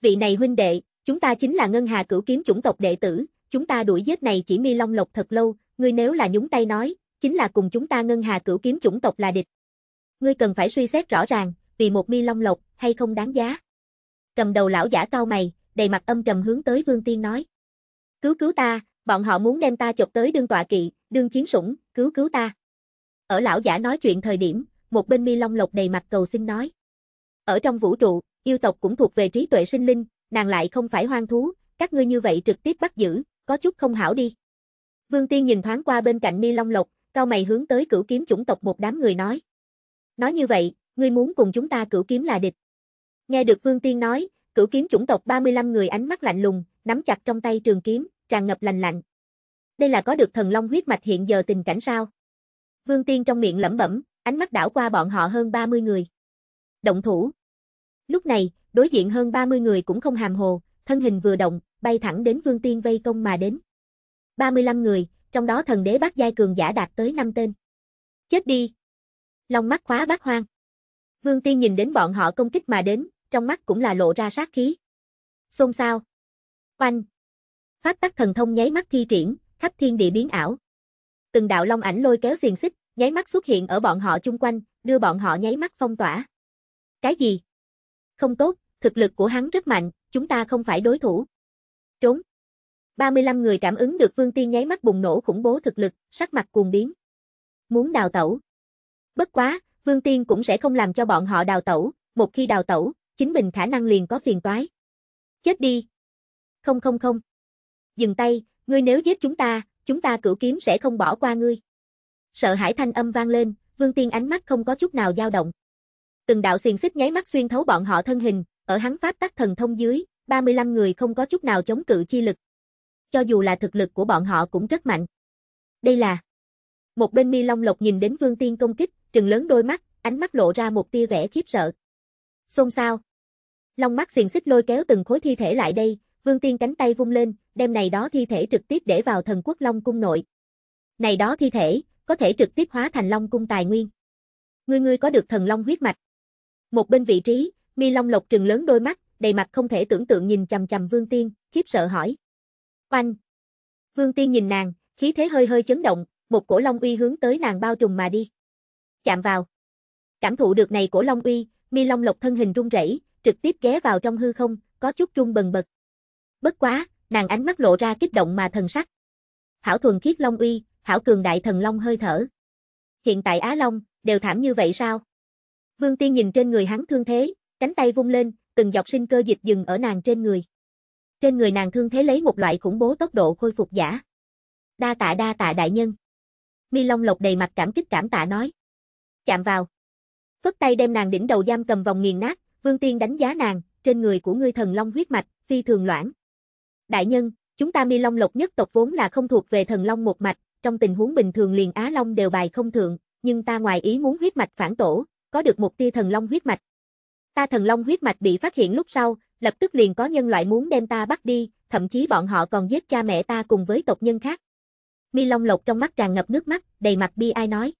A: Vị này huynh đệ, chúng ta chính là Ngân Hà Cửu Kiếm chủng tộc đệ tử, chúng ta đuổi giết này chỉ mi long lộc thật lâu, ngươi nếu là nhúng tay nói, chính là cùng chúng ta ngân hà cửu kiếm chủng tộc là địch. Ngươi cần phải suy xét rõ ràng, vì một mi long lộc, hay không đáng giá. Cầm đầu lão giả cao mày, đầy mặt âm trầm hướng tới Vương Tiên nói. Cứu cứu ta, bọn họ muốn đem ta chộp tới đương tọa kỵ, đương chiến sủng, cứu cứu ta. Ở lão giả nói chuyện thời điểm, một bên mi long lộc đầy mặt cầu xin nói. Ở trong vũ trụ, yêu tộc cũng thuộc về trí tuệ sinh linh, nàng lại không phải hoang thú, các ngươi như vậy trực tiếp bắt giữ, có chút không hảo đi. Vương Tiên nhìn thoáng qua bên cạnh mi long lộc, cao mày hướng tới cửu kiếm chủng tộc một đám người nói. Nói như vậy, ngươi muốn cùng chúng ta cửu kiếm là địch. Nghe được Vương Tiên nói, cửu kiếm chủng tộc 35 người ánh mắt lạnh lùng, nắm chặt trong tay trường kiếm, tràn ngập lành lạnh. Đây là có được thần long huyết mạch hiện giờ tình cảnh sao? Vương Tiên trong miệng lẩm bẩm, ánh mắt đảo qua bọn họ hơn 30 người. Động thủ. Lúc này, đối diện hơn 30 người cũng không hàm hồ, thân hình vừa động, bay thẳng đến Vương Tiên vây công mà đến. 35 người, trong đó thần đế bát giai cường giả đạt tới 5 tên. Chết đi! Long mắt khóa bát hoang. Vương Tiên nhìn đến bọn họ công kích mà đến, trong mắt cũng là lộ ra sát khí. Xôn xao. Oanh! phát tắc thần thông nháy mắt thi triển, khắp thiên địa biến ảo. Từng đạo long ảnh lôi kéo xiềng xích, nháy mắt xuất hiện ở bọn họ chung quanh, đưa bọn họ nháy mắt phong tỏa. Cái gì? Không tốt, thực lực của hắn rất mạnh, chúng ta không phải đối thủ. Trốn. 35 người cảm ứng được Vương Tiên nháy mắt bùng nổ khủng bố thực lực, sắc mặt cuồng biến. Muốn đào tẩu. Bất quá, Vương Tiên cũng sẽ không làm cho bọn họ đào tẩu, một khi đào tẩu, chính mình khả năng liền có phiền toái. Chết đi. Không không không. Dừng tay, ngươi nếu giết chúng ta, chúng ta cửu kiếm sẽ không bỏ qua ngươi. Sợ hãi thanh âm vang lên, Vương Tiên ánh mắt không có chút nào dao động. Từng đạo xiên xích nháy mắt xuyên thấu bọn họ thân hình, ở hắn pháp tắc thần thông dưới, 35 người không có chút nào chống cự chi lực, cho dù là thực lực của bọn họ cũng rất mạnh. Đây là Một bên Mi Long Lộc nhìn đến Vương Tiên công kích, trừng lớn đôi mắt, ánh mắt lộ ra một tia vẻ khiếp sợ. Xôn xao. Long mắt xiền xích lôi kéo từng khối thi thể lại đây, Vương Tiên cánh tay vung lên, đem này đó thi thể trực tiếp để vào thần quốc Long Cung nội. Này đó thi thể, có thể trực tiếp hóa thành Long Cung tài nguyên. Ngươi ngươi có được thần Long huyết mạch. Một bên vị trí, Mi Long Lộc trừng lớn đôi mắt, đầy mặt không thể tưởng tượng nhìn chầm chầm Vương Tiên, khiếp sợ hỏi. Oanh! Vương Tiên nhìn nàng, khí thế hơi hơi chấn động, một cổ long uy hướng tới nàng bao trùm mà đi. Chạm vào. Cảm thụ được này cổ long uy, Mi Long Lộc thân hình run rẩy, trực tiếp ghé vào trong hư không, có chút run bần bật. Bất quá, nàng ánh mắt lộ ra kích động mà thần sắc. Hảo thuần khiết long uy, hảo cường đại thần long hơi thở. Hiện tại Á Long đều thảm như vậy sao? Vương Tiên nhìn trên người hắn thương thế, cánh tay vung lên, từng dọc sinh cơ dịch dừng ở nàng trên người. Trên người nàng thương thế lấy một loại khủng bố tốc độ khôi phục giả. Đa tạ đa tạ đại nhân. Mi Long Lộc đầy mặt cảm kích cảm tạ nói. Chạm vào. Phất tay đem nàng đỉnh đầu giam cầm vòng nghiền nát, Vương Tiên đánh giá nàng, trên người của ngươi thần long huyết mạch, phi thường loãng. Đại nhân, chúng ta Mi Long Lộc nhất tộc vốn là không thuộc về thần long một mạch, trong tình huống bình thường liền Á Long đều bài không thượng, nhưng ta ngoài ý muốn huyết mạch phản tổ, có được một tia thần long huyết mạch. Ta thần long huyết mạch bị phát hiện lúc sau, lập tức liền có nhân loại muốn đem ta bắt đi, thậm chí bọn họ còn giết cha mẹ ta cùng với tộc nhân khác. Mi Long Lộc trong mắt tràn ngập nước mắt, đầy mặt bi ai nói.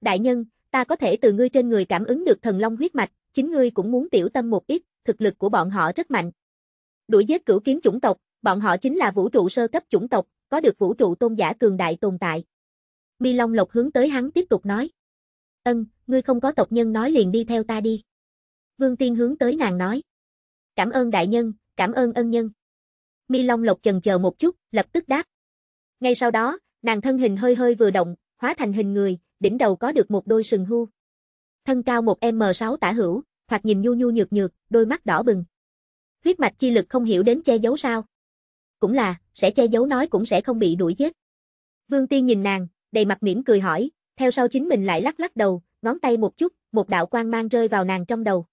A: Đại nhân, ta có thể từ ngươi trên người cảm ứng được thần long huyết mạch, chính ngươi cũng muốn tiểu tâm một ít, thực lực của bọn họ rất mạnh. Đuổi giết cửu kiếm chủng tộc, bọn họ chính là vũ trụ sơ cấp chủng tộc, có được vũ trụ tôn giả cường đại tồn tại. Mi Long Lộc hướng tới hắn tiếp tục nói. Ân, ngươi không có tộc nhân nói liền đi theo ta đi. Vương Tiên hướng tới nàng nói. Cảm ơn đại nhân, cảm ơn ân nhân. Mi Long Lộc chần chờ một chút, lập tức đáp. Ngay sau đó, nàng thân hình hơi hơi vừa động, hóa thành hình người, đỉnh đầu có được một đôi sừng hưu. Thân cao một M6 tả hữu, thoạt nhìn nhu nhu nhược nhược, đôi mắt đỏ bừng. Huyết mạch chi lực không hiểu đến che giấu sao. Cũng là, sẽ che giấu nói cũng sẽ không bị đuổi giết. Vương Tiên nhìn nàng, đầy mặt mỉm cười hỏi, theo sau chính mình lại lắc lắc đầu, ngón tay một chút, một đạo quang mang rơi vào nàng trong đầu.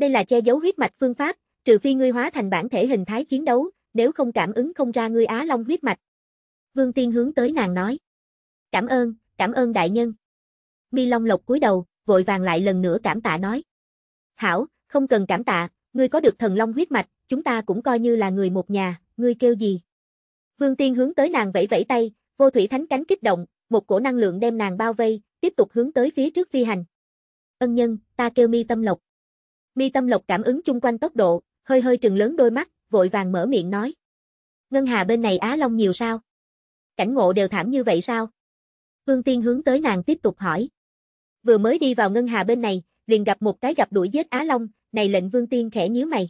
A: Đây là che giấu huyết mạch phương pháp, trừ phi ngươi hóa thành bản thể hình thái chiến đấu, nếu không cảm ứng không ra ngươi Á Long huyết mạch. Vương Tiên hướng tới nàng nói. Cảm ơn, cảm ơn đại nhân. Mi Long Lộc cúi đầu, vội vàng lại lần nữa cảm tạ nói. Hảo, không cần cảm tạ, ngươi có được thần Long huyết mạch, chúng ta cũng coi như là người một nhà, ngươi kêu gì? Vương Tiên hướng tới nàng vẫy vẫy tay, vô thủy thánh cánh kích động, một cổ năng lượng đem nàng bao vây, tiếp tục hướng tới phía trước phi hành. Ân nhân, ta kêu mi tâm lộc. Mi Tâm Lộc cảm ứng chung quanh tốc độ, hơi hơi trừng lớn đôi mắt, vội vàng mở miệng nói. Ngân Hà bên này Á Long nhiều sao? Cảnh ngộ đều thảm như vậy sao? Vương Tiên hướng tới nàng tiếp tục hỏi. Vừa mới đi vào Ngân Hà bên này, liền gặp một cái gặp đuổi giết Á Long, này lệnh Vương Tiên khẽ nhíu mày.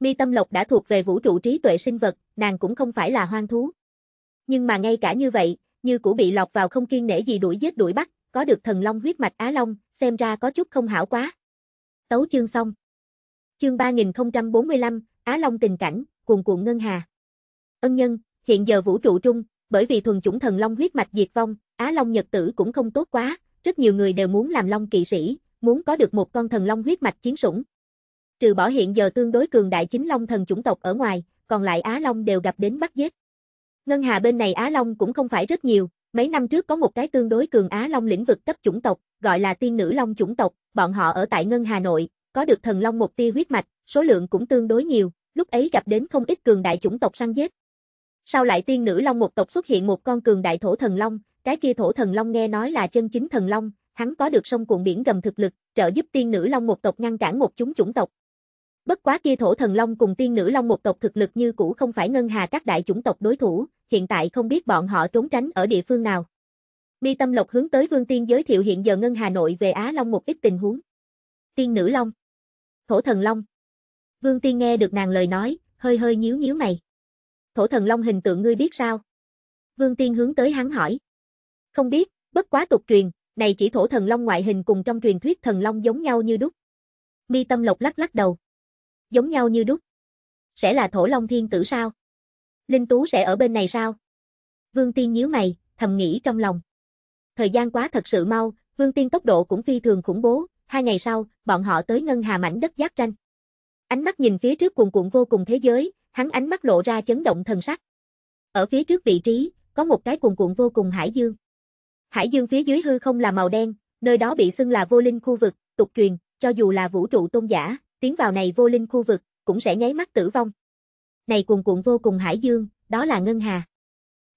A: Mi Tâm Lộc đã thuộc về vũ trụ trí tuệ sinh vật, nàng cũng không phải là hoang thú. Nhưng mà ngay cả như vậy, như cũ bị lọc vào không kiên nể gì đuổi giết đuổi bắt, có được thần long huyết mạch Á Long, xem ra có chút không hảo quá. Tấu chương xong. Chương 3045, Á Long tình cảnh, cuồn cuộn ngân hà. Ân nhân, hiện giờ vũ trụ trung, bởi vì thuần chủng thần long huyết mạch diệt vong, Á Long Nhật tử cũng không tốt quá, rất nhiều người đều muốn làm long kỵ sĩ, muốn có được một con thần long huyết mạch chiến sủng. Trừ bỏ hiện giờ tương đối cường đại chính long thần chủng tộc ở ngoài, còn lại Á Long đều gặp đến bắt giết. Ngân Hà bên này Á Long cũng không phải rất nhiều, Mấy năm trước có một cái tương đối cường Á Long lĩnh vực cấp chủng tộc, gọi là tiên nữ Long chủng tộc, bọn họ ở tại Ngân Hà Nội, có được thần Long một tia huyết mạch, số lượng cũng tương đối nhiều, lúc ấy gặp đến không ít cường đại chủng tộc săn giết. Sau lại tiên nữ Long một tộc xuất hiện một con cường đại thổ thần Long, cái kia thổ thần Long nghe nói là chân chính thần Long, hắn có được sông cuộn biển gầm thực lực, trợ giúp tiên nữ Long một tộc ngăn cản một chúng chủng tộc. Bất quá kia thổ thần long cùng tiên nữ long một tộc thực lực như cũ không phải ngân hà các đại chủng tộc đối thủ, hiện tại không biết bọn họ trốn tránh ở địa phương nào. Mi Tâm Lộc hướng tới Vương Tiên giới thiệu hiện giờ Ngân Hà Nội về Á Long một ít tình huống. Tiên nữ Long, Thổ thần Long. Vương Tiên nghe được nàng lời nói, hơi hơi nhíu nhíu mày. Thổ thần Long hình tượng ngươi biết sao? Vương Tiên hướng tới hắn hỏi. Không biết, bất quá tục truyền, này chỉ thổ thần Long ngoại hình cùng trong truyền thuyết thần Long giống nhau như đúc. Mi Tâm Lộc lắc lắc đầu. Giống nhau như đúc. Sẽ là thổ Long thiên tử sao? Linh Tú sẽ ở bên này sao? Vương Tiên nhíu mày, thầm nghĩ trong lòng. Thời gian quá thật sự mau, Vương Tiên tốc độ cũng phi thường khủng bố, hai ngày sau, bọn họ tới ngân hà mảnh đất giác tranh. Ánh mắt nhìn phía trước cuồn cuộn vô cùng thế giới, hắn ánh mắt lộ ra chấn động thần sắc. Ở phía trước vị trí, có một cái cuồn cuộn vô cùng hải dương. Hải dương phía dưới hư không là màu đen, nơi đó bị xưng là vô linh khu vực, tục truyền, cho dù là vũ trụ tôn giả, tiến vào này vô linh khu vực, cũng sẽ nháy mắt tử vong này cuồn cuộn vô cùng hải dương, đó là ngân hà.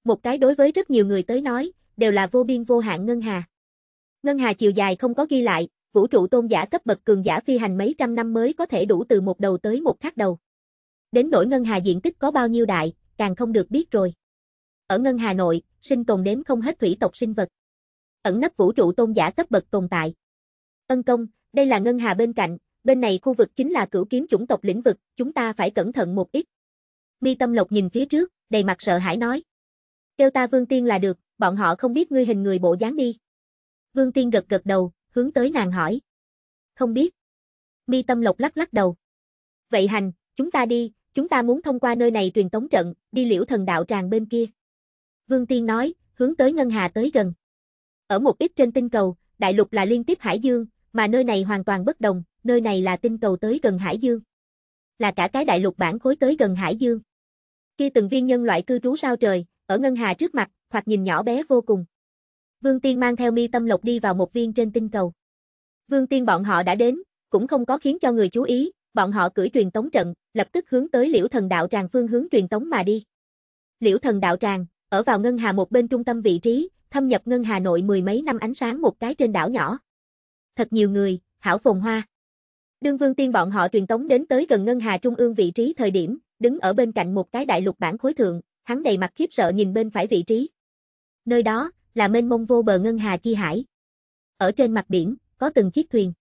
A: Một cái đối với rất nhiều người tới nói, đều là vô biên vô hạn ngân hà. Ngân hà chiều dài không có ghi lại, vũ trụ tôn giả cấp bậc cường giả phi hành mấy trăm năm mới có thể đủ từ một đầu tới một khác đầu. Đến nỗi ngân hà diện tích có bao nhiêu đại, càng không được biết rồi. Ở ngân hà nội, sinh tồn đếm không hết thủy tộc sinh vật. Ẩn nấp vũ trụ tôn giả cấp bậc tồn tại. Ân công, đây là ngân hà bên cạnh, bên này khu vực chính là cửu kiếm chủng tộc lĩnh vực, chúng ta phải cẩn thận một ít. Mi Tâm Lộc nhìn phía trước, đầy mặt sợ hãi nói. Kêu ta Vương Tiên là được, bọn họ không biết ngươi hình người bộ dáng đi. Vương Tiên gật gật đầu, hướng tới nàng hỏi. Không biết. Mi Tâm Lộc lắc lắc đầu. Vậy hành, chúng ta đi, chúng ta muốn thông qua nơi này truyền tống trận, đi liễu thần đạo tràng bên kia. Vương Tiên nói, hướng tới Ngân Hà tới gần. Ở một ít trên tinh cầu, đại lục là liên tiếp hải dương, mà nơi này hoàn toàn bất đồng, nơi này là tinh cầu tới gần hải dương. Là cả cái đại lục bản khối tới gần hải dương. Kia từng viên nhân loại cư trú sao trời, ở ngân hà trước mặt, hoặc nhìn nhỏ bé vô cùng. Vương Tiên mang theo mi tâm lộc đi vào một viên trên tinh cầu. Vương Tiên bọn họ đã đến, cũng không có khiến cho người chú ý, bọn họ cưỡi truyền tống trận, lập tức hướng tới Liễu Thần Đạo Tràng phương hướng truyền tống mà đi. Liễu Thần Đạo Tràng, ở vào ngân hà một bên trung tâm vị trí, thâm nhập ngân hà nội mười mấy năm ánh sáng một cái trên đảo nhỏ. Thật nhiều người, hảo phồn hoa. Đương Vương Tiên bọn họ truyền tống đến tới gần ngân hà trung ương vị trí thời điểm, đứng ở bên cạnh một cái đại lục bản khối thượng, hắn đầy mặt khiếp sợ nhìn bên phải vị trí. Nơi đó, là mênh mông vô bờ ngân hà chi hải. Ở trên mặt biển, có từng chiếc thuyền.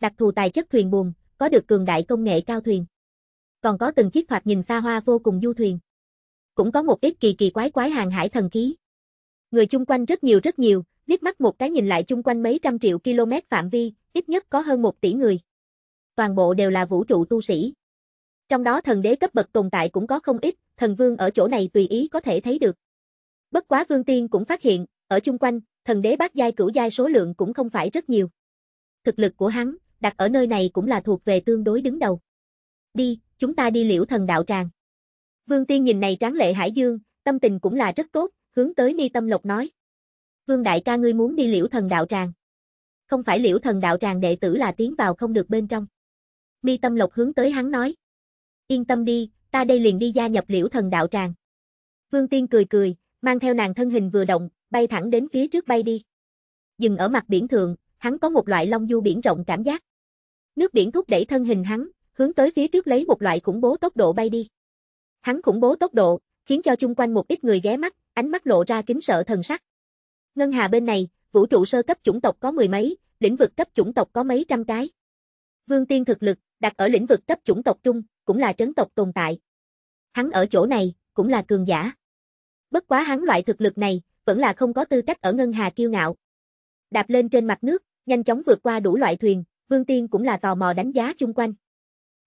A: Đặc thù tài chất thuyền buồm, có được cường đại công nghệ cao thuyền. Còn có từng chiếc thoạt nhìn xa hoa vô cùng du thuyền. Cũng có một ít kỳ kỳ quái quái hàng hải thần khí. Người chung quanh rất nhiều rất nhiều, liếc mắt một cái nhìn lại chung quanh mấy trăm triệu km phạm vi, ít nhất có hơn một tỷ người. Toàn bộ đều là vũ trụ tu sĩ, trong đó thần đế cấp bậc tồn tại cũng có không ít, thần vương ở chỗ này tùy ý có thể thấy được. Bất quá vương tiên cũng phát hiện, ở chung quanh, thần đế bát giai cửu giai số lượng cũng không phải rất nhiều. Thực lực của hắn, đặt ở nơi này cũng là thuộc về tương đối đứng đầu. Đi, chúng ta đi liễu thần đạo tràng. Vương tiên nhìn này tráng lệ hải dương, tâm tình cũng là rất tốt, hướng tới ni tâm lộc nói. Vương đại ca ngươi muốn đi liễu thần đạo tràng. Không phải liễu thần đạo tràng đệ tử là tiến vào không được bên trong. mi tâm lộc hướng tới hắn nói yên tâm đi, ta đây liền đi gia nhập liễu thần đạo tràng. Vương Tiên cười cười, mang theo nàng thân hình vừa động, bay thẳng đến phía trước bay đi. Dừng ở mặt biển thượng, hắn có một loại long du biển rộng cảm giác. Nước biển thúc đẩy thân hình hắn, hướng tới phía trước lấy một loại khủng bố tốc độ bay đi. Hắn khủng bố tốc độ, khiến cho chung quanh một ít người ghé mắt, ánh mắt lộ ra kính sợ thần sắc. Ngân Hà bên này, vũ trụ sơ cấp chủng tộc có mười mấy, lĩnh vực cấp chủng tộc có mấy trăm cái. Vương Tiên thực lực, đặt ở lĩnh vực cấp chủng tộc trung, cũng là trấn tộc tồn tại. Hắn ở chỗ này, cũng là cường giả. Bất quá hắn loại thực lực này, vẫn là không có tư cách ở ngân hà kiêu ngạo. Đạp lên trên mặt nước, nhanh chóng vượt qua đủ loại thuyền, Vương Tiên cũng là tò mò đánh giá chung quanh.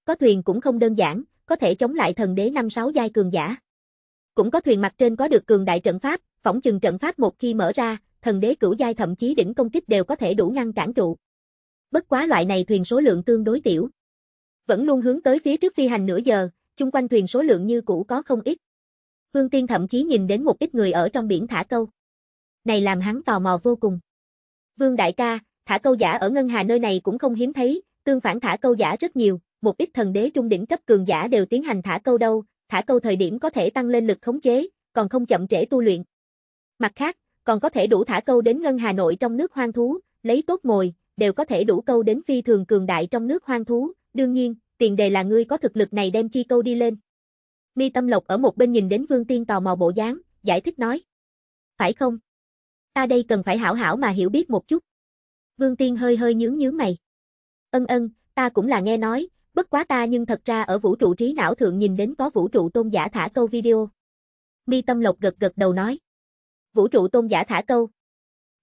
A: Có thuyền cũng không đơn giản, có thể chống lại thần đế năm sáu giai cường giả. Cũng có thuyền mặt trên có được cường đại trận pháp, phỏng chừng trận pháp một khi mở ra, thần đế cửu giai thậm chí đỉnh công kích đều có thể đủ ngăn cản trụ. Bất quá loại này thuyền số lượng tương đối tiểu, vẫn luôn hướng tới phía trước phi hành nửa giờ, chung quanh thuyền số lượng như cũ có không ít. Phương Tiên thậm chí nhìn đến một ít người ở trong biển thả câu. Này làm hắn tò mò vô cùng. Vương đại ca, thả câu giả ở ngân hà nơi này cũng không hiếm thấy, tương phản thả câu giả rất nhiều, một ít thần đế trung đỉnh cấp cường giả đều tiến hành thả câu đâu, thả câu thời điểm có thể tăng lên lực khống chế, còn không chậm trễ tu luyện. Mặt khác, còn có thể đủ thả câu đến ngân Hà Nội trong nước hoang thú, lấy tốt mồi, đều có thể đủ câu đến phi thường cường đại trong nước hoang thú, đương nhiên, tiền đề là ngươi có thực lực này đem chi câu đi lên. Mi Tâm Lộc ở một bên nhìn đến Vương Tiên tò mò bộ dáng, giải thích nói. Phải không? Ta đây cần phải hảo hảo mà hiểu biết một chút. Vương Tiên hơi hơi nhướng nhướng mày. Ân ân, ta cũng là nghe nói, bất quá ta nhưng thật ra ở vũ trụ trí não thượng nhìn đến có vũ trụ tôn giả thả câu video. Mi Tâm Lộc gật gật đầu nói. Vũ trụ tôn giả thả câu.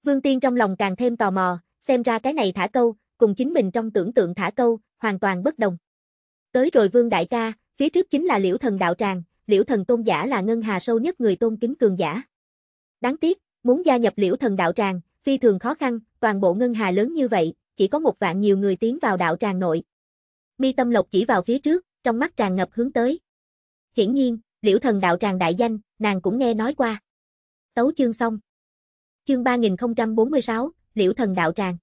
A: Vương Tiên trong lòng càng thêm tò mò, xem ra cái này thả câu, cùng chính mình trong tưởng tượng thả câu, hoàn toàn bất đồng. Tới rồi Vương Đại ca, phía trước chính là Liễu Thần Đạo Tràng, Liễu Thần Tôn Giả là ngân hà sâu nhất người tôn kính cường giả. Đáng tiếc, muốn gia nhập Liễu Thần Đạo Tràng, phi thường khó khăn, toàn bộ ngân hà lớn như vậy, chỉ có một vạn nhiều người tiến vào đạo tràng nội. Mi Tâm Lộc chỉ vào phía trước, trong mắt tràn ngập hướng tới. Hiển nhiên, Liễu Thần Đạo Tràng đại danh, nàng cũng nghe nói qua. Tấu chương xong. Chương 3046, Liễu Thần Đạo Tràng.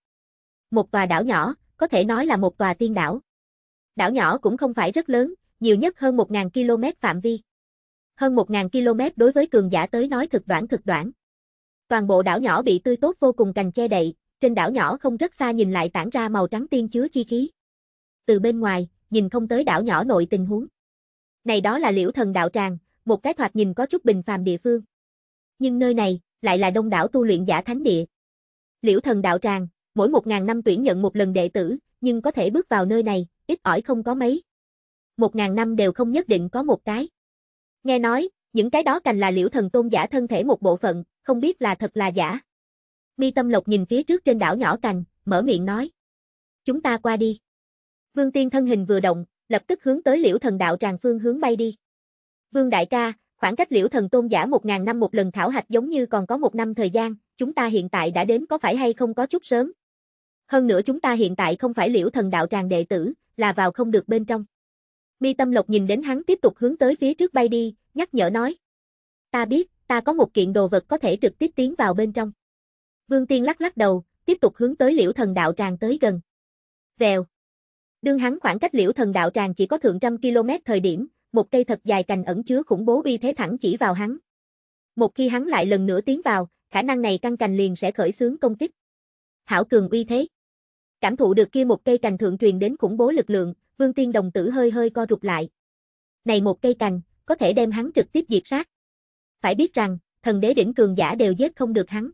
A: Một tòa đảo nhỏ, có thể nói là một tòa tiên đảo đảo nhỏ cũng không phải rất lớn, nhiều nhất hơn 1.000 km phạm vi. Hơn 1.000 km đối với cường giả tới nói thực đoạn thực đoạn. Toàn bộ đảo nhỏ bị tươi tốt vô cùng cành che đậy, trên đảo nhỏ không rất xa nhìn lại tản ra màu trắng tiên chứa chi khí. Từ bên ngoài, nhìn không tới đảo nhỏ nội tình huống. Này đó là liễu thần đạo tràng, một cái thoạt nhìn có chút bình phàm địa phương. Nhưng nơi này, lại là đông đảo tu luyện giả thánh địa. Liễu thần đạo tràng, mỗi một ngàn năm tuyển nhận một lần đệ tử, nhưng có thể bước vào nơi này, ít ỏi không có mấy. Một ngàn năm đều không nhất định có một cái. Nghe nói, những cái đó cành là liễu thần tôn giả thân thể một bộ phận, không biết là thật là giả. Mi Tâm Lộc nhìn phía trước trên đảo nhỏ cành, mở miệng nói. Chúng ta qua đi. Vương Tiên thân hình vừa động, lập tức hướng tới liễu thần đạo tràng phương hướng bay đi. Vương Đại ca, khoảng cách liễu thần tôn giả một ngàn năm một lần thảo hạch giống như còn có một năm thời gian, chúng ta hiện tại đã đến có phải hay không có chút sớm. Hơn nữa chúng ta hiện tại không phải liễu thần đạo tràng đệ tử, là vào không được bên trong. Mi Tâm Lộc nhìn đến hắn tiếp tục hướng tới phía trước bay đi, nhắc nhở nói. Ta biết, ta có một kiện đồ vật có thể trực tiếp tiến vào bên trong. Vương Tiên lắc lắc đầu, tiếp tục hướng tới liễu thần đạo tràng tới gần. Vèo. Đương hắn khoảng cách liễu thần đạo tràng chỉ có thượng trăm km thời điểm, một cây thật dài cành ẩn chứa khủng bố uy thế thẳng chỉ vào hắn. Một khi hắn lại lần nữa tiến vào, khả năng này căn cành liền sẽ khởi xướng công kích. Hảo cường uy thế. Cảm thụ được kia một cây cành thượng truyền đến khủng bố lực lượng, Vương Tiên đồng tử hơi hơi co rụt lại. Này một cây cành, có thể đem hắn trực tiếp diệt sát. Phải biết rằng, thần đế đỉnh cường giả đều giết không được hắn.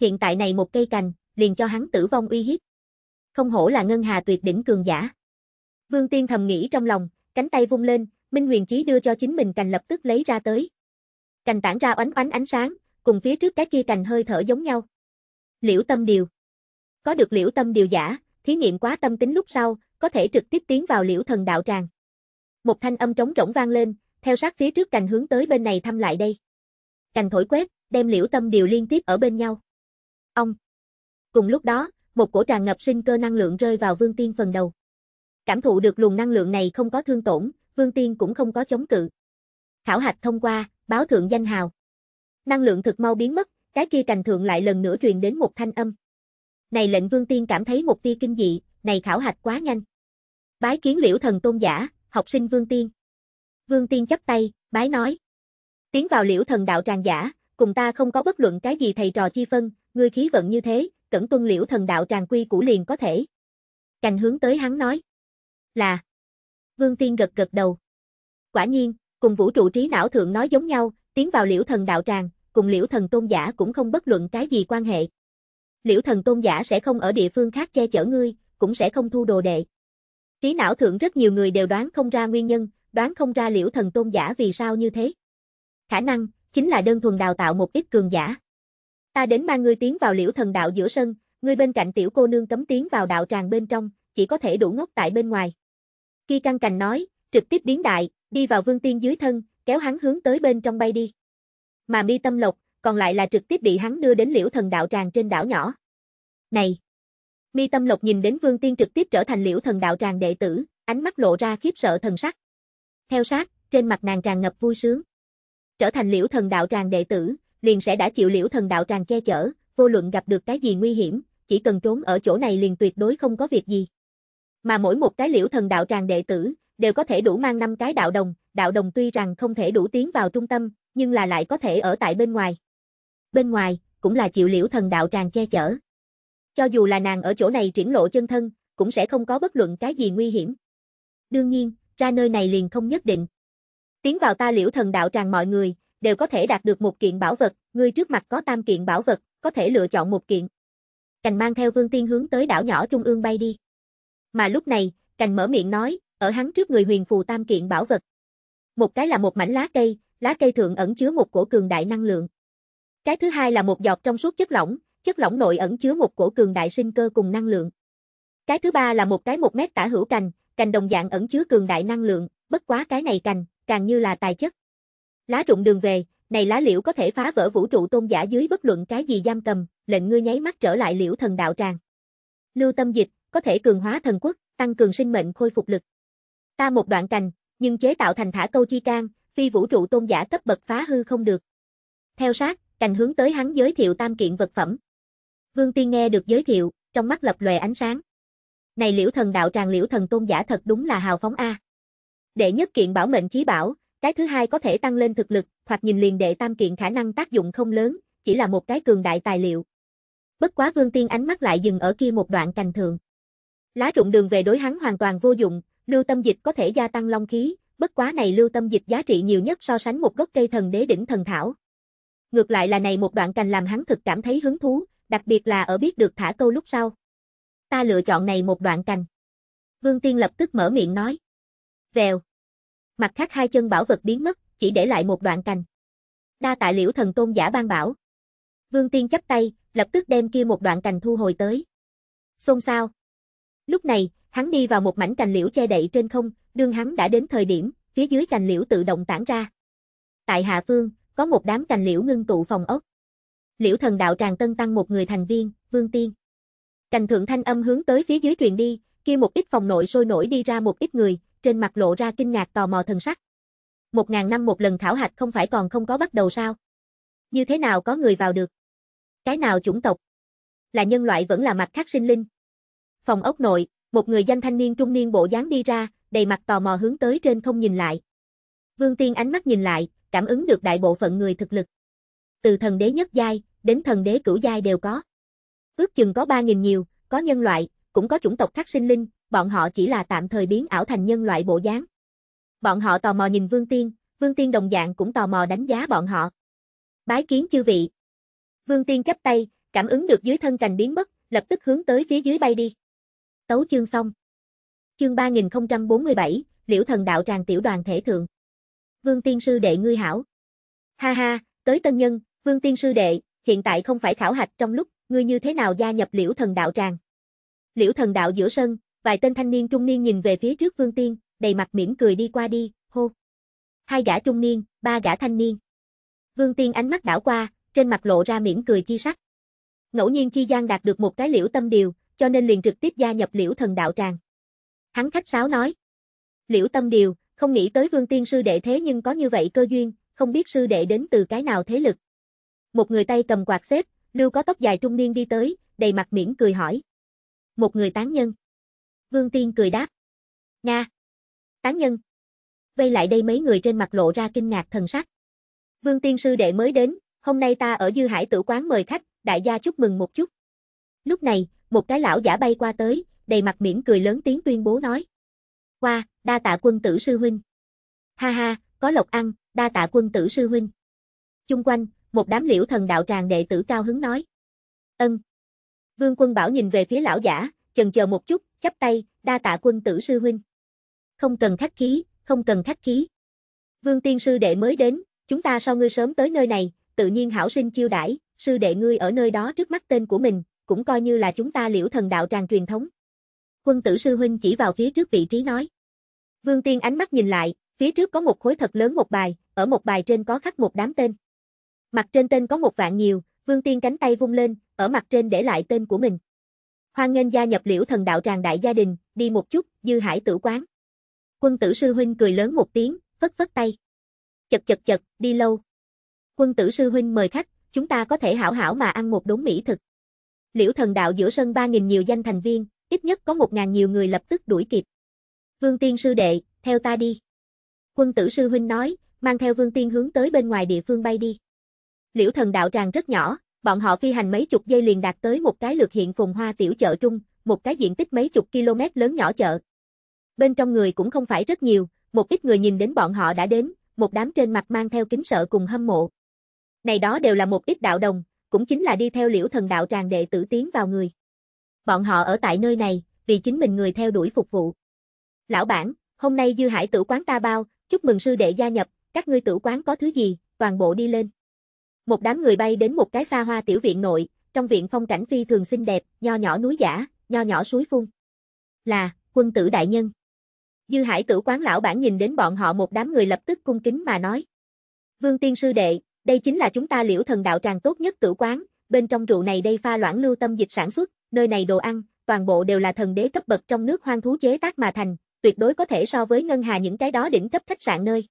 A: Hiện tại này một cây cành, liền cho hắn tử vong uy hiếp. Không hổ là ngân hà tuyệt đỉnh cường giả. Vương Tiên thầm nghĩ trong lòng, cánh tay vung lên, Minh Huyền Chí đưa cho chính mình cành lập tức lấy ra tới. Cành tản ra oánh oánh ánh sáng, cùng phía trước cái kia cành hơi thở giống nhau. Liễu Tâm Điều có được liễu tâm điều giả, thí nghiệm quá tâm tính lúc sau, có thể trực tiếp tiến vào liễu thần đạo tràng. Một thanh âm trống rỗng vang lên, theo sát phía trước cành hướng tới bên này thăm lại đây. Cành thổi quét, đem liễu tâm điều liên tiếp ở bên nhau. Ông. Cùng lúc đó, một cổ tràng ngập sinh cơ năng lượng rơi vào vương tiên phần đầu. Cảm thụ được luồng năng lượng này không có thương tổn, vương tiên cũng không có chống cự. Khảo hạch thông qua, báo thượng danh hào. Năng lượng thực mau biến mất, cái kia cành thượng lại lần nữa truyền đến một thanh âm này lệnh vương tiên cảm thấy một tia kinh dị, này khảo hạch quá nhanh. Bái kiến liễu thần tôn giả, học sinh vương tiên. Vương tiên chấp tay, bái nói. Tiến vào liễu thần đạo tràng giả, cùng ta không có bất luận cái gì thầy trò chi phân, ngươi khí vận như thế, cẩn tuân liễu thần đạo tràng quy củ liền có thể. Cành hướng tới hắn nói. Là. Vương tiên gật gật đầu. Quả nhiên, cùng vũ trụ trí não thượng nói giống nhau, tiến vào liễu thần đạo tràng, cùng liễu thần tôn giả cũng không bất luận cái gì quan hệ liễu thần tôn giả sẽ không ở địa phương khác che chở ngươi, cũng sẽ không thu đồ đệ. Trí não thượng rất nhiều người đều đoán không ra nguyên nhân, đoán không ra liễu thần tôn giả vì sao như thế. Khả năng, chính là đơn thuần đào tạo một ít cường giả. Ta đến mang ngươi tiến vào liễu thần đạo giữa sân, ngươi bên cạnh tiểu cô nương cấm tiến vào đạo tràng bên trong, chỉ có thể đủ ngốc tại bên ngoài. Khi căng cành nói, trực tiếp biến đại, đi vào vương tiên dưới thân, kéo hắn hướng tới bên trong bay đi. Mà mi tâm lộc, còn lại là trực tiếp bị hắn đưa đến liễu thần đạo tràng trên đảo nhỏ. Này! Mi Tâm Lộc nhìn đến Vương Tiên trực tiếp trở thành liễu thần đạo tràng đệ tử, ánh mắt lộ ra khiếp sợ thần sắc. Theo sát, trên mặt nàng tràn ngập vui sướng. Trở thành liễu thần đạo tràng đệ tử, liền sẽ đã chịu liễu thần đạo tràng che chở, vô luận gặp được cái gì nguy hiểm, chỉ cần trốn ở chỗ này liền tuyệt đối không có việc gì. Mà mỗi một cái liễu thần đạo tràng đệ tử, đều có thể đủ mang năm cái đạo đồng, đạo đồng tuy rằng không thể đủ tiến vào trung tâm, nhưng là lại có thể ở tại bên ngoài. Bên ngoài, cũng là chịu liễu thần đạo tràng che chở. Cho dù là nàng ở chỗ này triển lộ chân thân, cũng sẽ không có bất luận cái gì nguy hiểm. Đương nhiên, ra nơi này liền không nhất định. Tiến vào ta liễu thần đạo tràng mọi người, đều có thể đạt được một kiện bảo vật, ngươi trước mặt có tam kiện bảo vật, có thể lựa chọn một kiện. Cành mang theo Vương Tiên hướng tới đảo nhỏ trung ương bay đi. Mà lúc này, Cành mở miệng nói, ở hắn trước người huyền phù tam kiện bảo vật. Một cái là một mảnh lá cây, lá cây thượng ẩn chứa một cổ cường đại năng lượng. Cái thứ hai là một giọt trong suốt chất lỏng, chất lỏng nội ẩn chứa một cổ cường đại sinh cơ cùng năng lượng. Cái thứ ba là một cái một mét tả hữu cành, cành đồng dạng ẩn chứa cường đại năng lượng, bất quá cái này cành, càng như là tài chất. Lá rụng đường về, này lá liễu có thể phá vỡ vũ trụ tôn giả dưới bất luận cái gì giam cầm, lệnh ngươi nháy mắt trở lại liễu thần đạo tràng. Lưu tâm dịch, có thể cường hóa thần quốc, tăng cường sinh mệnh khôi phục lực. Ta một đoạn cành, nhưng chế tạo thành thả câu chi can, phi vũ trụ tôn giả cấp bậc phá hư không được. Theo sát, cành hướng tới hắn giới thiệu tam kiện vật phẩm. Vương Tiên nghe được giới thiệu, trong mắt lập lòe ánh sáng. Này liễu thần đạo tràng liễu thần tôn giả thật đúng là hào phóng A. Đệ nhất kiện bảo mệnh chí bảo, cái thứ hai có thể tăng lên thực lực, hoặc nhìn liền đệ tam kiện khả năng tác dụng không lớn, chỉ là một cái cường đại tài liệu. Bất quá Vương Tiên ánh mắt lại dừng ở kia một đoạn cành thường. Lá rụng đường về đối hắn hoàn toàn vô dụng, lưu tâm dịch có thể gia tăng long khí, bất quá này lưu tâm dịch giá trị nhiều nhất so sánh một gốc cây thần đế đỉnh thần thảo, ngược lại là này một đoạn cành làm hắn thực cảm thấy hứng thú, đặc biệt là ở biết được thả câu lúc sau. Ta lựa chọn này một đoạn cành. Vương Tiên lập tức mở miệng nói. Vèo. Mặt khác hai chân bảo vật biến mất, chỉ để lại một đoạn cành. Đa tại liễu thần tôn giả ban bảo. Vương Tiên chắp tay, lập tức đem kia một đoạn cành thu hồi tới. Xôn xao. Lúc này, hắn đi vào một mảnh cành liễu che đậy trên không, đương hắn đã đến thời điểm, phía dưới cành liễu tự động tản ra. Tại Hạ Phương, có một đám cành liễu ngưng tụ phòng ốc. Liễu thần đạo tràng tân tăng một người thành viên, Vương Tiên. Cành thượng thanh âm hướng tới phía dưới truyền đi, kia một ít phòng nội sôi nổi đi ra một ít người, trên mặt lộ ra kinh ngạc tò mò thần sắc. Một ngàn năm một lần khảo hạch không phải còn không có bắt đầu sao? Như thế nào có người vào được? Cái nào chủng tộc? Là nhân loại vẫn là mặt khác sinh linh. Phòng ốc nội, một người danh thanh niên trung niên bộ dáng đi ra, đầy mặt tò mò hướng tới trên không nhìn lại. Vương Tiên ánh mắt nhìn lại, cảm ứng được đại bộ phận người thực lực. Từ thần đế nhất giai, đến thần đế cửu giai đều có. Ước chừng có 3.000 nhiều, có nhân loại, cũng có chủng tộc khác sinh linh, bọn họ chỉ là tạm thời biến ảo thành nhân loại bộ dáng. Bọn họ tò mò nhìn Vương Tiên, Vương Tiên đồng dạng cũng tò mò đánh giá bọn họ. Bái kiến chư vị. Vương Tiên chắp tay, cảm ứng được dưới thân cành biến mất, lập tức hướng tới phía dưới bay đi. Tấu chương xong. Chương 3047, Liễu thần đạo tràng tiểu đoàn thể thượng. Vương Tiên Sư Đệ ngươi hảo. Ha ha, tới tân nhân, Vương Tiên Sư Đệ, hiện tại không phải khảo hạch trong lúc, ngươi như thế nào gia nhập liễu thần đạo tràng. Liễu thần đạo giữa sân, vài tên thanh niên trung niên nhìn về phía trước Vương Tiên, đầy mặt mỉm cười đi qua đi, hô. Hai gã trung niên, ba gã thanh niên. Vương Tiên ánh mắt đảo qua, trên mặt lộ ra mỉm cười chi sắc. Ngẫu nhiên Chi Giang đạt được một cái liễu tâm điều, cho nên liền trực tiếp gia nhập liễu thần đạo tràng. Hắn khách sáo nói. Liễu tâm điều, không nghĩ tới Vương Tiên sư đệ thế nhưng có như vậy cơ duyên, không biết sư đệ đến từ cái nào thế lực. Một người tay cầm quạt xếp, lưu có tóc dài trung niên đi tới, đầy mặt miễn cười hỏi. Một người tán nhân. Vương Tiên cười đáp. Nga. Tán nhân. Vây lại đây mấy người trên mặt lộ ra kinh ngạc thần sắc. Vương Tiên sư đệ mới đến, hôm nay ta ở Dư Hải tử quán mời khách, đại gia chúc mừng một chút. Lúc này, một cái lão giả bay qua tới, đầy mặt miễn cười lớn tiếng tuyên bố nói. Qua, đa tạ quân tử sư huynh. Ha ha, có lộc ăn, đa tạ quân tử sư huynh. Chung quanh, một đám liễu thần đạo tràng đệ tử cao hứng nói. Ân. Vương quân bảo nhìn về phía lão giả, chần chờ một chút, chắp tay, đa tạ quân tử sư huynh. Không cần khách khí, không cần khách khí. Vương tiên sư đệ mới đến, chúng ta sau ngươi sớm tới nơi này, tự nhiên hảo sinh chiêu đãi, sư đệ ngươi ở nơi đó trước mắt tên của mình, cũng coi như là chúng ta liễu thần đạo tràng truyền thống quân tử sư huynh chỉ vào phía trước vị trí nói. Vương Tiên ánh mắt nhìn lại, phía trước có một khối thật lớn một bài, ở một bài trên có khắc một đám tên. Mặt trên tên có một vạn nhiều, Vương Tiên cánh tay vung lên, ở mặt trên để lại tên của mình. Hoan nghênh gia nhập liễu thần đạo tràng đại gia đình, đi một chút, dư hải tử quán. Quân tử sư huynh cười lớn một tiếng, phất phất tay. Chật chật chật, đi lâu. Quân tử sư huynh mời khách, chúng ta có thể hảo hảo mà ăn một đống mỹ thực. Liễu thần đạo giữa sân ba nghìn nhiều danh thành viên, ít nhất có một ngàn nhiều người lập tức đuổi kịp. Vương Tiên sư đệ, theo ta đi. Quân tử sư huynh nói, mang theo Vương Tiên hướng tới bên ngoài địa phương bay đi. Liễu thần đạo tràng rất nhỏ, bọn họ phi hành mấy chục giây liền đạt tới một cái lược hiện phùng hoa tiểu chợ trung, một cái diện tích mấy chục km lớn nhỏ chợ. Bên trong người cũng không phải rất nhiều, một ít người nhìn đến bọn họ đã đến, một đám trên mặt mang theo kính sợ cùng hâm mộ. Này đó đều là một ít đạo đồng, cũng chính là đi theo liễu thần đạo tràng đệ tử tiến vào người. Bọn họ ở tại nơi này, vì chính mình người theo đuổi phục vụ. Lão bản, hôm nay dư hải tử quán ta bao, chúc mừng sư đệ gia nhập, các ngươi tử quán có thứ gì, toàn bộ đi lên. Một đám người bay đến một cái xa hoa tiểu viện nội, trong viện phong cảnh phi thường xinh đẹp, nho nhỏ núi giả, nho nhỏ suối phun. Là, quân tử đại nhân. Dư hải tử quán lão bản nhìn đến bọn họ một đám người lập tức cung kính mà nói. Vương tiên sư đệ, đây chính là chúng ta liễu thần đạo tràng tốt nhất tử quán, bên trong rượu này đây pha loãng lưu tâm dịch sản xuất, nơi này đồ ăn, toàn bộ đều là thần đế cấp bậc trong nước hoang thú chế tác mà thành, tuyệt đối có thể so với ngân hà những cái đó đỉnh cấp khách sạn nơi.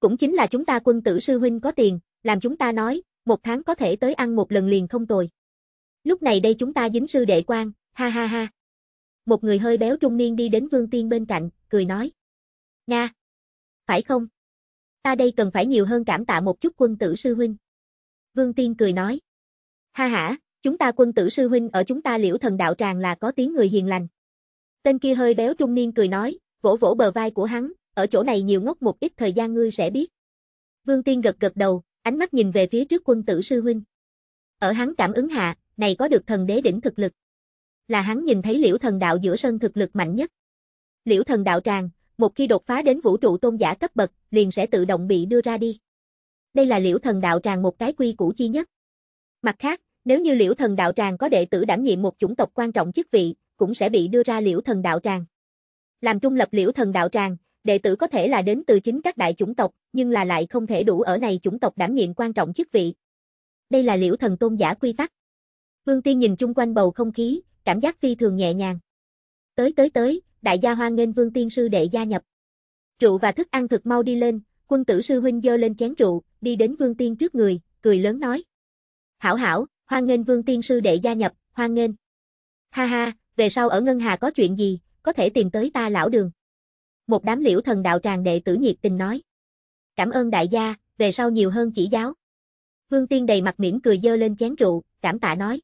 A: Cũng chính là chúng ta quân tử sư huynh có tiền, làm chúng ta nói, một tháng có thể tới ăn một lần liền không tồi. Lúc này đây chúng ta dính sư đệ quan, ha ha ha. Một người hơi béo trung niên đi đến Vương Tiên bên cạnh, cười nói. Nga! Phải không? Ta đây cần phải nhiều hơn cảm tạ một chút quân tử sư huynh. Vương Tiên cười nói. Ha ha, Chúng ta quân tử sư huynh ở chúng ta liễu thần đạo tràng là có tiếng người hiền lành. Tên kia hơi béo trung niên cười nói, vỗ vỗ bờ vai của hắn, ở chỗ này nhiều ngốc một ít thời gian ngươi sẽ biết. Vương Tiên gật gật đầu, ánh mắt nhìn về phía trước quân tử sư huynh. Ở hắn cảm ứng hạ, này có được thần đế đỉnh thực lực. Là hắn nhìn thấy liễu thần đạo giữa sân thực lực mạnh nhất. Liễu thần đạo tràng, một khi đột phá đến vũ trụ tôn giả cấp bậc, liền sẽ tự động bị đưa ra đi. Đây là liễu thần đạo tràng một cái quy củ chi nhất. Mặt khác, nếu như liễu thần đạo tràng có đệ tử đảm nhiệm một chủng tộc quan trọng chức vị, cũng sẽ bị đưa ra liễu thần đạo tràng. Làm trung lập liễu thần đạo tràng, đệ tử có thể là đến từ chính các đại chủng tộc, nhưng là lại không thể đủ ở này chủng tộc đảm nhiệm quan trọng chức vị. Đây là liễu thần tôn giả quy tắc. Vương Tiên nhìn chung quanh bầu không khí, cảm giác phi thường nhẹ nhàng. Tới tới tới, đại gia hoa nghênh Vương Tiên sư đệ gia nhập. Rượu và thức ăn thực mau đi lên, quân tử sư huynh dơ lên chén rượu, đi đến Vương Tiên trước người, cười lớn nói. Hảo hảo, Hoan nghênh Vương Tiên Sư Đệ gia nhập, hoan nghênh. Ha ha, về sau ở Ngân Hà có chuyện gì, có thể tìm tới ta lão đường. Một đám liễu thần đạo tràng đệ tử nhiệt tình nói. Cảm ơn đại gia, về sau nhiều hơn chỉ giáo. Vương Tiên đầy mặt mỉm cười dơ lên chén rượu, cảm tạ nói.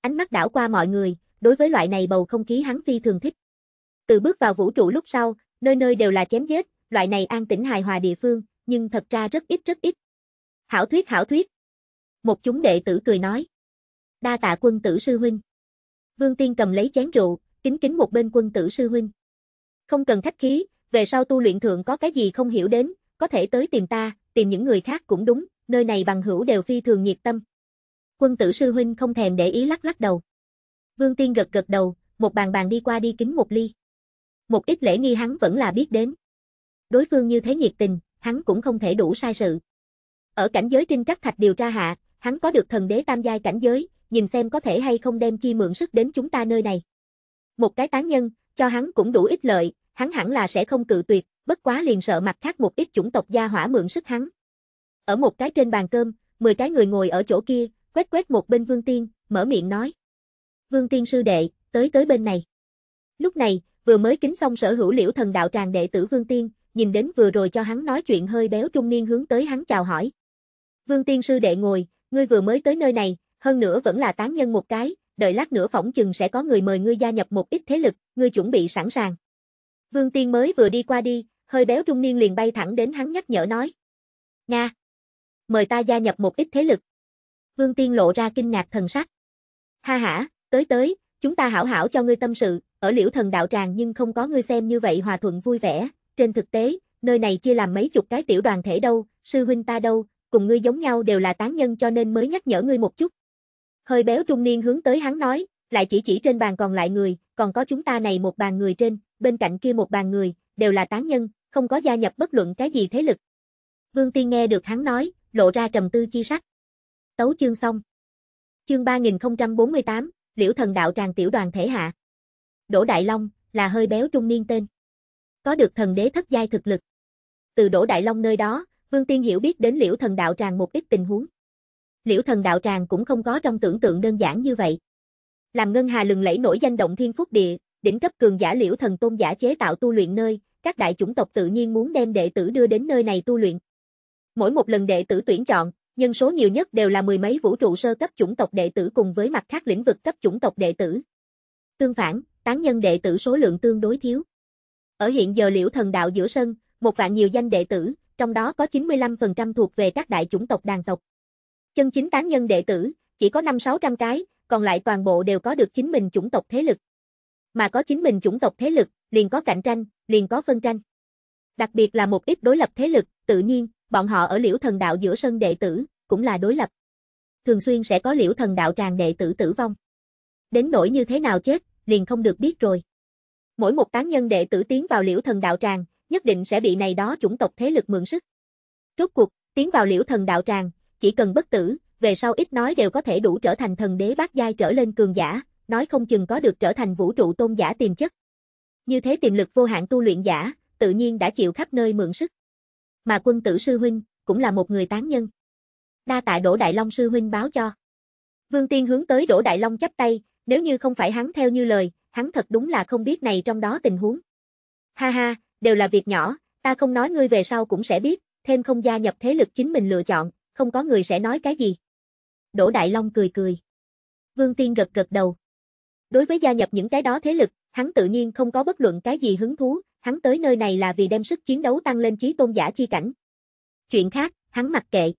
A: Ánh mắt đảo qua mọi người, đối với loại này bầu không khí hắn phi thường thích. Từ bước vào vũ trụ lúc sau, nơi nơi đều là chém giết, loại này an tĩnh hài hòa địa phương, nhưng thật ra rất ít rất ít. Hảo thuyết hảo thuyết, một chúng đệ tử cười nói. Đa tạ quân tử sư huynh. Vương Tiên cầm lấy chén rượu, kính kính một bên quân tử sư huynh. Không cần khách khí, về sau tu luyện thượng có cái gì không hiểu đến, có thể tới tìm ta, tìm những người khác cũng đúng, nơi này bằng hữu đều phi thường nhiệt tâm. Quân tử sư huynh không thèm để ý lắc lắc đầu. Vương Tiên gật gật đầu, một bàn bàn đi qua đi kính một ly. Một ít lễ nghi hắn vẫn là biết đến. Đối phương như thế nhiệt tình, hắn cũng không thể đủ sai sự. Ở cảnh giới trinh trắc thạch điều tra hạ, hắn có được thần đế tam giai cảnh giới, nhìn xem có thể hay không đem chi mượn sức đến chúng ta nơi này. Một cái tán nhân, cho hắn cũng đủ ít lợi, hắn hẳn là sẽ không cự tuyệt, bất quá liền sợ mặt khác một ít chủng tộc gia hỏa mượn sức hắn. Ở một cái trên bàn cơm, 10 cái người ngồi ở chỗ kia, quét quét một bên Vương Tiên, mở miệng nói. Vương Tiên sư đệ, tới tới bên này. Lúc này, vừa mới kính xong sở hữu liễu thần đạo tràng đệ tử Vương Tiên, nhìn đến vừa rồi cho hắn nói chuyện hơi béo trung niên hướng tới hắn chào hỏi. Vương Tiên sư đệ ngồi, Ngươi vừa mới tới nơi này, hơn nữa vẫn là tán nhân một cái, đợi lát nữa phỏng chừng sẽ có người mời ngươi gia nhập một ít thế lực, ngươi chuẩn bị sẵn sàng. Vương Tiên mới vừa đi qua đi, hơi béo trung niên liền bay thẳng đến hắn nhắc nhở nói. Nga! Mời ta gia nhập một ít thế lực. Vương Tiên lộ ra kinh ngạc thần sắc. Ha ha, tới tới, chúng ta hảo hảo cho ngươi tâm sự, ở liễu thần đạo tràng nhưng không có ngươi xem như vậy hòa thuận vui vẻ, trên thực tế, nơi này chia làm mấy chục cái tiểu đoàn thể đâu, sư huynh ta đâu, cùng ngươi giống nhau đều là tán nhân cho nên mới nhắc nhở ngươi một chút. Hơi béo trung niên hướng tới hắn nói, lại chỉ chỉ trên bàn còn lại người, còn có chúng ta này một bàn người trên, bên cạnh kia một bàn người, đều là tán nhân, không có gia nhập bất luận cái gì thế lực. Vương Tiên nghe được hắn nói, lộ ra trầm tư chi sắc. Tấu chương xong. Chương 3048, Liễu Thần Đạo Tràng Tiểu Đoàn Thể Hạ. Đỗ Đại Long, là hơi béo trung niên tên. Có được thần đế thất giai thực lực. Từ Đỗ Đại Long nơi đó, Vương Tiên hiểu biết đến liễu thần đạo tràng một ít tình huống. Liễu thần đạo tràng cũng không có trong tưởng tượng đơn giản như vậy. Làm ngân hà lừng lẫy nổi danh động thiên phúc địa, đỉnh cấp cường giả liễu thần tôn giả chế tạo tu luyện nơi, các đại chủng tộc tự nhiên muốn đem đệ tử đưa đến nơi này tu luyện. Mỗi một lần đệ tử tuyển chọn, nhân số nhiều nhất đều là mười mấy vũ trụ sơ cấp chủng tộc đệ tử cùng với mặt khác lĩnh vực cấp chủng tộc đệ tử. Tương phản, tán nhân đệ tử số lượng tương đối thiếu. Ở hiện giờ liễu thần đạo giữa sân, một vạn nhiều danh đệ tử, trong đó có 95% thuộc về các đại chủng tộc đàn tộc. Chân chính tán nhân đệ tử, chỉ có 5-600 cái, còn lại toàn bộ đều có được chính mình chủng tộc thế lực. Mà có chính mình chủng tộc thế lực, liền có cạnh tranh, liền có phân tranh. Đặc biệt là một ít đối lập thế lực, tự nhiên, bọn họ ở liễu thần đạo giữa sân đệ tử, cũng là đối lập. Thường xuyên sẽ có liễu thần đạo tràng đệ tử tử vong. Đến nỗi như thế nào chết, liền không được biết rồi. Mỗi một tán nhân đệ tử tiến vào liễu thần đạo tràng, nhất định sẽ bị này đó chủng tộc thế lực mượn sức. Rốt cuộc, tiến vào liễu thần đạo tràng, chỉ cần bất tử, về sau ít nói đều có thể đủ trở thành thần đế bát giai trở lên cường giả, nói không chừng có được trở thành vũ trụ tôn giả tiềm chất. Như thế tiềm lực vô hạn tu luyện giả, tự nhiên đã chịu khắp nơi mượn sức. Mà quân tử sư huynh, cũng là một người tán nhân. Đa tại Đỗ Đại Long sư huynh báo cho. Vương Tiên hướng tới Đỗ Đại Long chắp tay, nếu như không phải hắn theo như lời, hắn thật đúng là không biết này trong đó tình huống. Ha ha, đều là việc nhỏ, ta không nói ngươi về sau cũng sẽ biết, thêm không gia nhập thế lực chính mình lựa chọn, không có người sẽ nói cái gì. Đỗ Đại Long cười cười. Vương Tiên gật gật đầu. Đối với gia nhập những cái đó thế lực, hắn tự nhiên không có bất luận cái gì hứng thú, hắn tới nơi này là vì đem sức chiến đấu tăng lên trí tôn giả chi cảnh. Chuyện khác, hắn mặc kệ.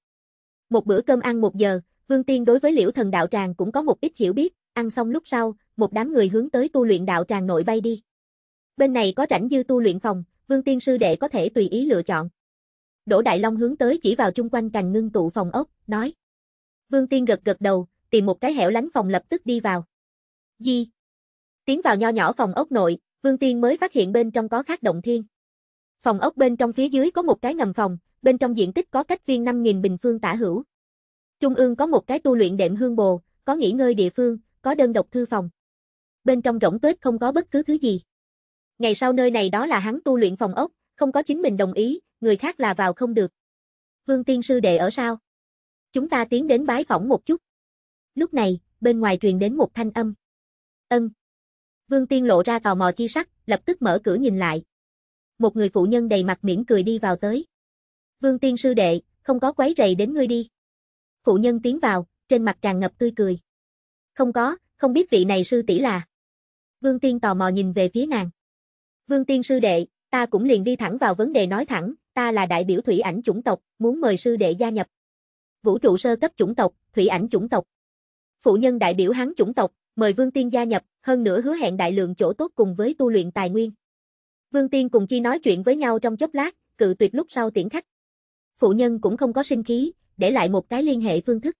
A: Một bữa cơm ăn một giờ, Vương Tiên đối với liễu thần đạo tràng cũng có một ít hiểu biết, ăn xong lúc sau, một đám người hướng tới tu luyện đạo tràng nội bay đi. Bên này có rảnh dư tu luyện phòng, Vương Tiên sư đệ có thể tùy ý lựa chọn. Đỗ Đại Long hướng tới chỉ vào chung quanh cành ngưng tụ phòng ốc, nói. Vương Tiên gật gật đầu, tìm một cái hẻo lánh phòng lập tức đi vào. Di, Tiến vào nho nhỏ phòng ốc nội, Vương Tiên mới phát hiện bên trong có khác động thiên. Phòng ốc bên trong phía dưới có một cái ngầm phòng, bên trong diện tích có cách viên 5.000 bình phương tả hữu. Trung ương có một cái tu luyện đệm hương bồ, có nghỉ ngơi địa phương, có đơn độc thư phòng. Bên trong rỗng tuếch không có bất cứ thứ gì. Ngày sau nơi này đó là hắn tu luyện phòng ốc, không có chính mình đồng ý, người khác là vào không được. Vương tiên sư đệ ở sao? Chúng ta tiến đến bái phỏng một chút. Lúc này, bên ngoài truyền đến một thanh âm. Ân. Vương tiên lộ ra tò mò chi sắc, lập tức mở cửa nhìn lại. Một người phụ nhân đầy mặt mỉm cười đi vào tới. Vương tiên sư đệ, không có quấy rầy đến ngươi đi. Phụ nhân tiến vào, trên mặt tràn ngập tươi cười. Không có, không biết vị này sư tỷ là. Vương tiên tò mò nhìn về phía nàng. Vương Tiên sư đệ, ta cũng liền đi thẳng vào vấn đề nói thẳng, ta là đại biểu thủy ảnh chủng tộc, muốn mời sư đệ gia nhập. Vũ trụ sơ cấp chủng tộc, thủy ảnh chủng tộc. Phụ nhân đại biểu hắn chủng tộc, mời Vương Tiên gia nhập, hơn nữa hứa hẹn đại lượng chỗ tốt cùng với tu luyện tài nguyên. Vương Tiên cùng chi nói chuyện với nhau trong chốc lát, cự tuyệt lúc sau tiễn khách. Phụ nhân cũng không có sinh khí, để lại một cái liên hệ phương thức.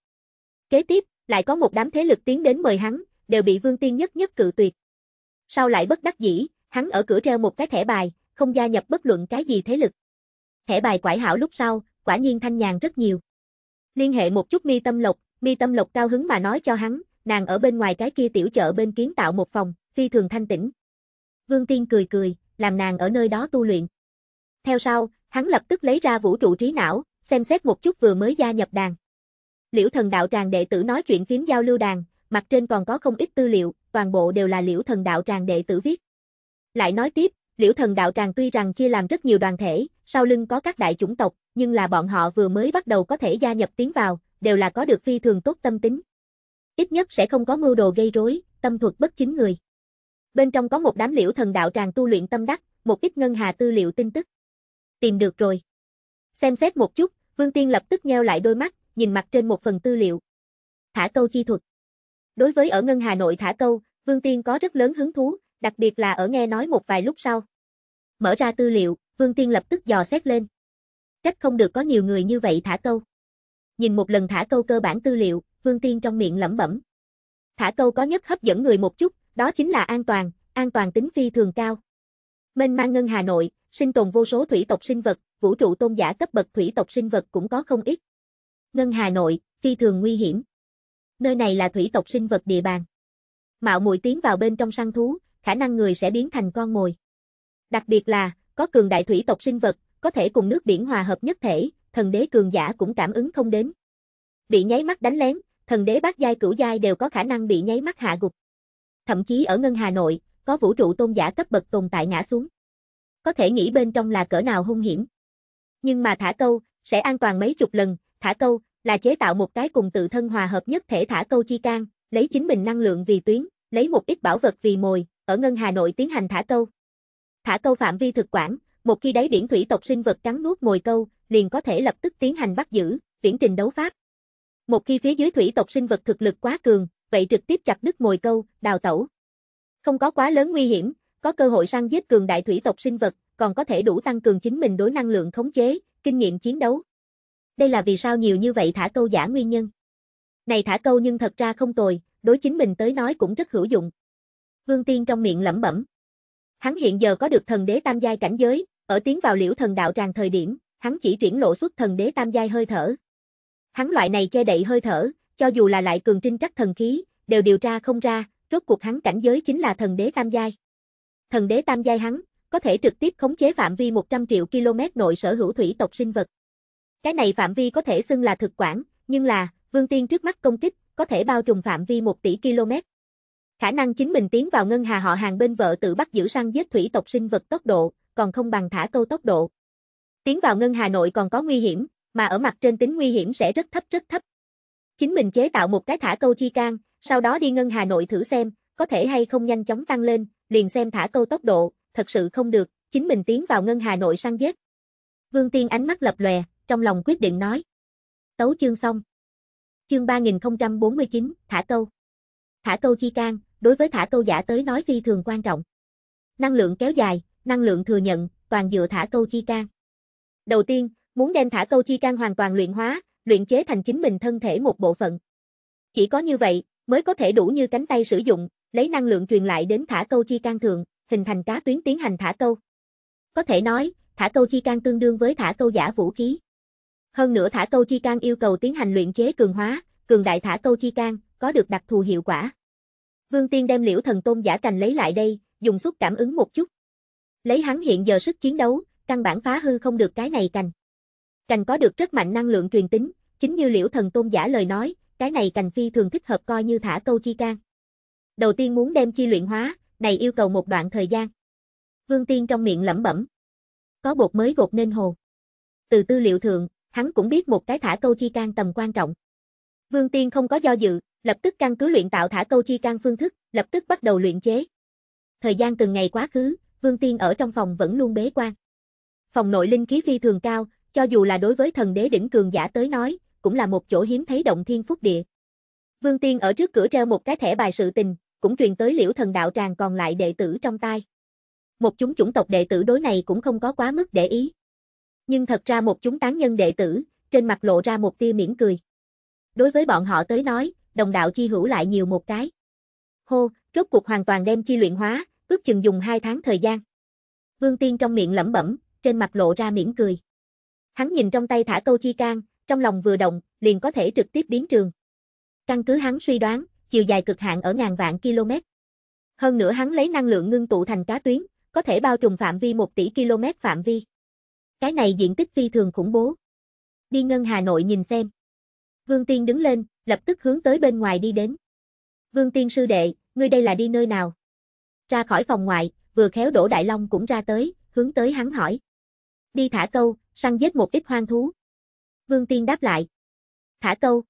A: Kế tiếp, lại có một đám thế lực tiến đến mời hắn, đều bị Vương Tiên nhất nhất cự tuyệt. Sau lại bất đắc dĩ, Hắn ở cửa treo một cái thẻ bài, không gia nhập bất luận cái gì thế lực. Thẻ bài quải hảo lúc sau, quả nhiên thanh nhàn rất nhiều. Liên hệ một chút mi tâm lộc, mi tâm lộc cao hứng mà nói cho hắn, nàng ở bên ngoài cái kia tiểu chợ bên kiến tạo một phòng, phi thường thanh tĩnh. Vương Tiên cười cười, làm nàng ở nơi đó tu luyện. Theo sau, hắn lập tức lấy ra vũ trụ trí não, xem xét một chút vừa mới gia nhập đàn. Liễu thần đạo tràng đệ tử nói chuyện phím giao lưu đàn, mặt trên còn có không ít tư liệu, toàn bộ đều là liễu thần đạo tràng đệ tử viết. Lại nói tiếp, liễu thần đạo tràng tuy rằng chia làm rất nhiều đoàn thể, sau lưng có các đại chủng tộc, nhưng là bọn họ vừa mới bắt đầu có thể gia nhập tiến vào, đều là có được phi thường tốt tâm tính. Ít nhất sẽ không có mưu đồ gây rối, tâm thuật bất chính người. Bên trong có một đám liễu thần đạo tràng tu luyện tâm đắc, một ít ngân hà tư liệu tin tức. Tìm được rồi. Xem xét một chút, Vương Tiên lập tức nheo lại đôi mắt, nhìn mặt trên một phần tư liệu. Thả câu chi thuật. Đối với ở ngân hà nội thả câu, Vương Tiên có rất lớn hứng thú, đặc biệt là ở nghe nói một vài lúc sau. Mở ra tư liệu, Vương Tiên lập tức dò xét lên. Trách không được có nhiều người như vậy thả câu. Nhìn một lần thả câu cơ bản tư liệu, Vương Tiên trong miệng lẩm bẩm. Thả câu có nhất hấp dẫn người một chút, đó chính là an toàn, an toàn tính phi thường cao. Mênh mang ngân Hà Nội, sinh tồn vô số thủy tộc sinh vật, vũ trụ tôn giả cấp bậc thủy tộc sinh vật cũng có không ít. Ngân Hà Nội, phi thường nguy hiểm. Nơi này là thủy tộc sinh vật địa bàn. Mạo muội tiến vào bên trong săn thú, khả năng người sẽ biến thành con mồi. Đặc biệt là, có cường đại thủy tộc sinh vật, có thể cùng nước biển hòa hợp nhất thể, thần đế cường giả cũng cảm ứng không đến. Bị nháy mắt đánh lén, thần đế bát giai cửu giai đều có khả năng bị nháy mắt hạ gục. Thậm chí ở ngân Hà Nội, có vũ trụ tôn giả cấp bậc tồn tại ngã xuống. Có thể nghĩ bên trong là cỡ nào hung hiểm. Nhưng mà thả câu, sẽ an toàn mấy chục lần, thả câu là chế tạo một cái cùng tự thân hòa hợp nhất thể thả câu chi can, lấy chính mình năng lượng vì tuyến, lấy một ít bảo vật vì mồi, ở Ngân Hà Nội tiến hành thả câu. Thả câu phạm vi thực quản, một khi đáy biển thủy tộc sinh vật cắn nuốt mồi câu, liền có thể lập tức tiến hành bắt giữ, viễn trình đấu pháp. Một khi phía dưới thủy tộc sinh vật thực lực quá cường, vậy trực tiếp chặt đứt mồi câu, đào tẩu. Không có quá lớn nguy hiểm, có cơ hội săn giết cường đại thủy tộc sinh vật, còn có thể đủ tăng cường chính mình đối năng lượng khống chế, kinh nghiệm chiến đấu. Đây là vì sao nhiều như vậy thả câu giả nguyên nhân. Này thả câu nhưng thật ra không tồi, đối chính mình tới nói cũng rất hữu dụng. Vương Tiên trong miệng lẩm bẩm. Hắn hiện giờ có được thần đế tam giai cảnh giới, ở tiến vào liễu thần đạo tràng thời điểm, hắn chỉ triển lộ xuất thần đế tam giai hơi thở. Hắn loại này che đậy hơi thở, cho dù là lại cường trinh trắc thần khí, đều điều tra không ra, rốt cuộc hắn cảnh giới chính là thần đế tam giai. Thần đế tam giai hắn, có thể trực tiếp khống chế phạm vi 100 triệu km nội sở hữu thủy tộc sinh vật. Cái này phạm vi có thể xưng là thực quản, nhưng là, Vương Tiên trước mắt công kích, có thể bao trùm phạm vi 1 tỷ km. Khả năng chính mình tiến vào ngân hà họ hàng bên vợ tự bắt giữ săn giết thủy tộc sinh vật tốc độ, còn không bằng thả câu tốc độ. Tiến vào ngân hà nội còn có nguy hiểm, mà ở mặt trên tính nguy hiểm sẽ rất thấp rất thấp. Chính mình chế tạo một cái thả câu chi can, sau đó đi ngân hà nội thử xem, có thể hay không nhanh chóng tăng lên, liền xem thả câu tốc độ, thật sự không được, chính mình tiến vào ngân hà nội săn giết. Vương Tiên ánh mắt lập lòe, trong lòng quyết định nói. Tấu chương xong. Chương 3049, thả câu. Thả câu chi can, đối với thả câu giả tới nói phi thường quan trọng. Năng lượng kéo dài, năng lượng thừa nhận, toàn dựa thả câu chi can. Đầu tiên, muốn đem thả câu chi can hoàn toàn luyện hóa, luyện chế thành chính mình thân thể một bộ phận. Chỉ có như vậy, mới có thể đủ như cánh tay sử dụng, lấy năng lượng truyền lại đến thả câu chi can thường, hình thành cá tuyến tiến hành thả câu. Có thể nói, thả câu chi can tương đương với thả câu giả vũ khí. Hơn nữa thả câu chi can yêu cầu tiến hành luyện chế cường hóa, cường đại thả câu chi can, có được đặc thù hiệu quả. Vương Tiên đem liễu thần tôn giả cành lấy lại đây, dùng xúc cảm ứng một chút. Lấy hắn hiện giờ sức chiến đấu, căn bản phá hư không được cái này cành. Cành có được rất mạnh năng lượng truyền tính, chính như liễu thần tôn giả lời nói, cái này cành phi thường thích hợp coi như thả câu chi can. Đầu tiên muốn đem chi luyện hóa, này yêu cầu một đoạn thời gian. Vương Tiên trong miệng lẩm bẩm. Có bột mới gột nên hồ. Từ tư liệu thượng, hắn cũng biết một cái thả câu chi can tầm quan trọng. Vương Tiên không có do dự, lập tức căn cứ luyện tạo thả câu chi can phương thức, lập tức bắt đầu luyện chế. Thời gian từng ngày quá khứ, Vương Tiên ở trong phòng vẫn luôn bế quan. Phòng nội linh khí phi thường cao, cho dù là đối với thần đế đỉnh cường giả tới nói, cũng là một chỗ hiếm thấy động thiên phúc địa. Vương Tiên ở trước cửa treo một cái thẻ bài sự tình, cũng truyền tới liễu thần đạo tràng còn lại đệ tử trong tai. Một chúng chủng tộc đệ tử đối này cũng không có quá mức để ý. Nhưng thật ra một chúng tán nhân đệ tử, trên mặt lộ ra một tia miễn cười. Đối với bọn họ tới nói, đồng đạo chi hữu lại nhiều một cái. Hô, rốt cuộc hoàn toàn đem chi luyện hóa, ước chừng dùng hai tháng thời gian. Vương Tiên trong miệng lẩm bẩm, trên mặt lộ ra mỉm cười. Hắn nhìn trong tay thả câu chi can, trong lòng vừa động, liền có thể trực tiếp biến trường. Căn cứ hắn suy đoán, chiều dài cực hạn ở ngàn vạn km. Hơn nữa hắn lấy năng lượng ngưng tụ thành cá tuyến, có thể bao trùm phạm vi 1 tỷ km phạm vi. Cái này diện tích phi thường khủng bố. Đi ngân Hà Nội nhìn xem. Vương Tiên đứng lên, lập tức hướng tới bên ngoài đi đến. Vương Tiên sư đệ, ngươi đây là đi nơi nào? Ra khỏi phòng ngoại, vừa khéo Đỗ Đại Long cũng ra tới, hướng tới hắn hỏi. Đi thả câu, săn giết một ít hoang thú. Vương Tiên đáp lại. Thả câu.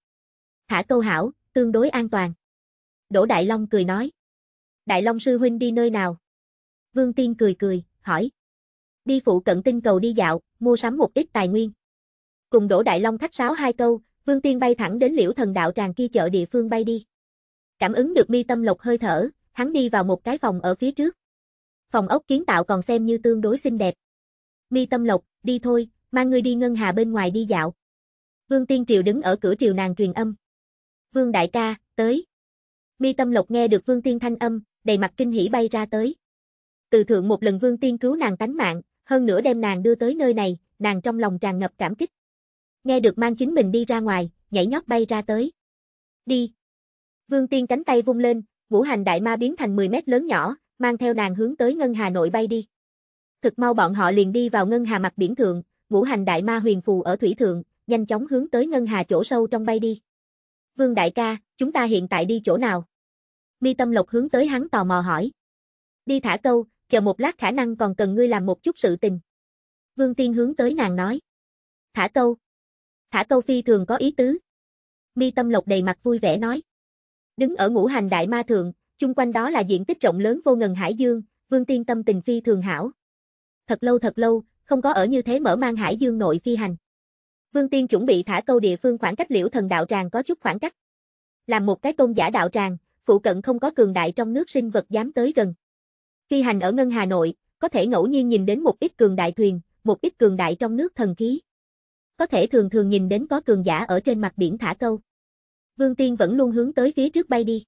A: Thả câu hảo, tương đối an toàn. Đỗ Đại Long cười nói. Đại Long sư huynh đi nơi nào? Vương Tiên cười cười, hỏi. Đi phụ cận tinh cầu đi dạo, mua sắm một ít tài nguyên. Cùng Đỗ Đại Long khách sáo hai câu, Vương Tiên bay thẳng đến liễu thần đạo tràng kia chợ địa phương bay đi. Cảm ứng được mi tâm lộc hơi thở, hắn đi vào một cái phòng ở phía trước. Phòng ốc kiến tạo còn xem như tương đối xinh đẹp. Mi tâm lộc, đi thôi, mang ngươi đi ngân hà bên ngoài đi dạo. Vương Tiên Triều đứng ở cửa triều nàng truyền âm. Vương đại ca, tới. Mi tâm lộc nghe được Vương Tiên thanh âm, đầy mặt kinh hỉ bay ra tới. Từ thượng một lần Vương Tiên cứu nàng tánh mạng, hơn nữa đem nàng đưa tới nơi này, nàng trong lòng tràn ngập cảm kích nghe được mang chính mình đi ra ngoài, nhảy nhót bay ra tới. Đi! Vương Tiên cánh tay vung lên, ngũ hành đại ma biến thành 10 mét lớn nhỏ, mang theo nàng hướng tới Ngân Hà Nội bay đi. Thực mau bọn họ liền đi vào Ngân Hà mặt biển thượng, ngũ hành đại ma huyền phù ở thủy thượng, nhanh chóng hướng tới Ngân Hà chỗ sâu trong bay đi. Vương đại ca, chúng ta hiện tại đi chỗ nào? Mi Tâm Lộc hướng tới hắn tò mò hỏi. Đi thả câu, chờ một lát khả năng còn cần ngươi làm một chút sự tình. Vương Tiên hướng tới nàng nói. Thả câu. Thả câu phi thường có ý tứ. Mi Tâm Lộc đầy mặt vui vẻ nói. Đứng ở ngũ hành đại ma thượng, chung quanh đó là diện tích rộng lớn vô ngần hải dương, Vương Tiên Tâm tình phi thường hảo. Thật lâu thật lâu, không có ở như thế mở mang hải dương nội phi hành. Vương Tiên chuẩn bị thả câu địa phương khoảng cách liễu thần đạo tràng có chút khoảng cách. Làm một cái tôn giả đạo tràng, phụ cận không có cường đại trong nước sinh vật dám tới gần. Phi hành ở ngân Hà Nội, có thể ngẫu nhiên nhìn đến một ít cường đại thuyền, một ít cường đại trong nước thần khí có thể thường thường nhìn đến có cường giả ở trên mặt biển thả câu. Vương Tiên vẫn luôn hướng tới phía trước bay đi.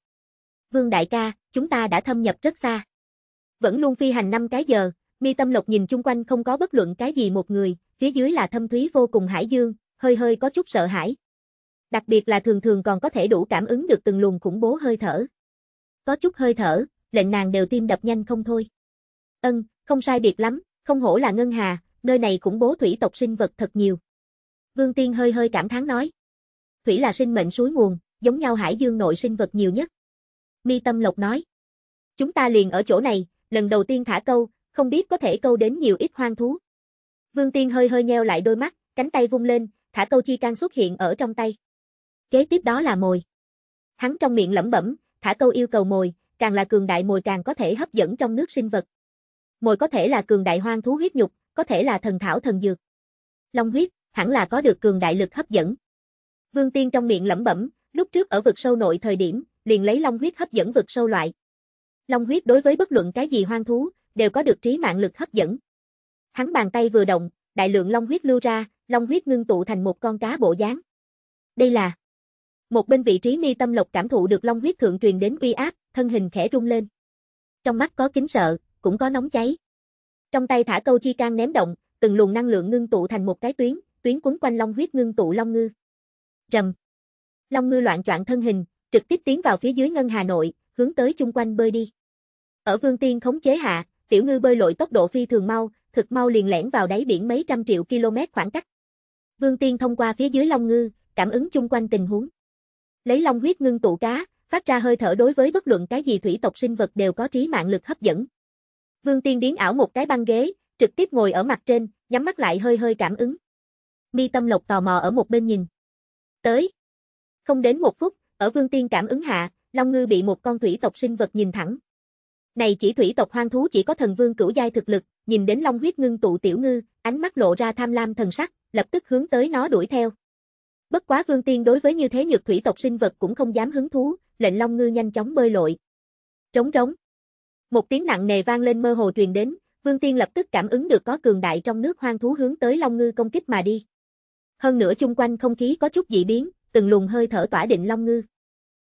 A: Vương đại ca, chúng ta đã thâm nhập rất xa. Vẫn luôn phi hành năm cái giờ, mi tâm lộc nhìn chung quanh không có bất luận cái gì một người, phía dưới là thâm thúy vô cùng hải dương, hơi hơi có chút sợ hãi. Đặc biệt là thường thường còn có thể đủ cảm ứng được từng luồng khủng bố hơi thở. Có chút hơi thở, lệnh nàng đều tim đập nhanh không thôi. Ân, không sai biệt lắm, không hổ là ngân hà, nơi này khủng bố thủy tộc sinh vật thật nhiều. Vương Tiên hơi hơi cảm thán nói. Thủy là sinh mệnh suối nguồn, giống nhau hải dương nội sinh vật nhiều nhất. Mi Tâm Lộc nói. Chúng ta liền ở chỗ này, lần đầu tiên thả câu, không biết có thể câu đến nhiều ít hoang thú. Vương Tiên hơi hơi nheo lại đôi mắt, cánh tay vung lên, thả câu chi can xuất hiện ở trong tay. Kế tiếp đó là mồi. Hắn trong miệng lẩm bẩm, thả câu yêu cầu mồi, càng là cường đại mồi càng có thể hấp dẫn trong nước sinh vật. Mồi có thể là cường đại hoang thú huyết nhục, có thể là thần thảo thần dược. Long huyết hẳn là có được cường đại lực hấp dẫn. Vương Tiên trong miệng lẩm bẩm, lúc trước ở vực sâu nội thời điểm, liền lấy long huyết hấp dẫn vực sâu loại. Long huyết đối với bất luận cái gì hoang thú, đều có được trí mạng lực hấp dẫn. Hắn bàn tay vừa động, đại lượng long huyết lưu ra, long huyết ngưng tụ thành một con cá bộ dáng. Đây là Một bên vị trí mi tâm lộc cảm thụ được long huyết thượng truyền đến uy áp, thân hình khẽ rung lên. Trong mắt có kính sợ, cũng có nóng cháy. Trong tay thả câu chi can ném động, từng luồng năng lượng ngưng tụ thành một cái tuyến, tuyến quấn quanh long huyết ngưng tụ long ngư. Rầm. Long ngư loạn choạng thân hình, trực tiếp tiến vào phía dưới ngân Hà Nội, hướng tới chung quanh bơi đi. Ở Vương Tiên khống chế hạ, tiểu ngư bơi lội tốc độ phi thường mau, thực mau liền lẻn vào đáy biển mấy trăm triệu km khoảng cách. Vương Tiên thông qua phía dưới long ngư, cảm ứng chung quanh tình huống. Lấy long huyết ngưng tụ cá, phát ra hơi thở đối với bất luận cái gì thủy tộc sinh vật đều có trí mạng lực hấp dẫn. Vương Tiên biến ảo một cái băng ghế, trực tiếp ngồi ở mặt trên, nhắm mắt lại hơi hơi cảm ứng. Mi Tâm Lộc tò mò ở một bên nhìn. Tới. Không đến một phút, ở Vương Tiên cảm ứng hạ, Long Ngư bị một con thủy tộc sinh vật nhìn thẳng. Này chỉ thủy tộc hoang thú chỉ có thần vương cửu giai thực lực, nhìn đến Long huyết ngưng tụ tiểu ngư, ánh mắt lộ ra tham lam thần sắc, lập tức hướng tới nó đuổi theo. Bất quá Vương Tiên đối với như thế nhược thủy tộc sinh vật cũng không dám hứng thú, lệnh Long Ngư nhanh chóng bơi lội. Trống trống. Một tiếng nặng nề vang lên mơ hồ truyền đến, Vương Tiên lập tức cảm ứng được có cường đại trong nước hoang thú hướng tới Long Ngư công kích mà đi. Hơn nữa chung quanh không khí có chút dị biến, từng luồng hơi thở tỏa định Long Ngư.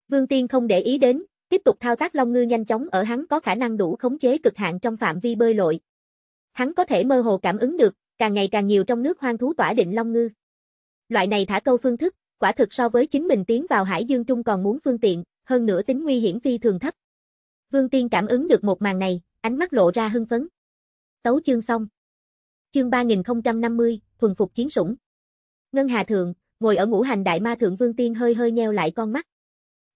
A: Vương Tiên không để ý đến, tiếp tục thao tác Long Ngư nhanh chóng ở hắn có khả năng đủ khống chế cực hạn trong phạm vi bơi lội. Hắn có thể mơ hồ cảm ứng được, càng ngày càng nhiều trong nước hoang thú tỏa định Long Ngư. Loại này thả câu phương thức, quả thực so với chính mình tiến vào hải dương trung còn muốn phương tiện, hơn nữa tính nguy hiểm phi thường thấp. Vương Tiên cảm ứng được một màn này, ánh mắt lộ ra hưng phấn. Tấu chương xong. Chương 3050, thuần phục chiến sủng. Ngân Hà Thượng, ngồi ở ngũ hành đại ma thượng vương tiên hơi hơi nheo lại con mắt.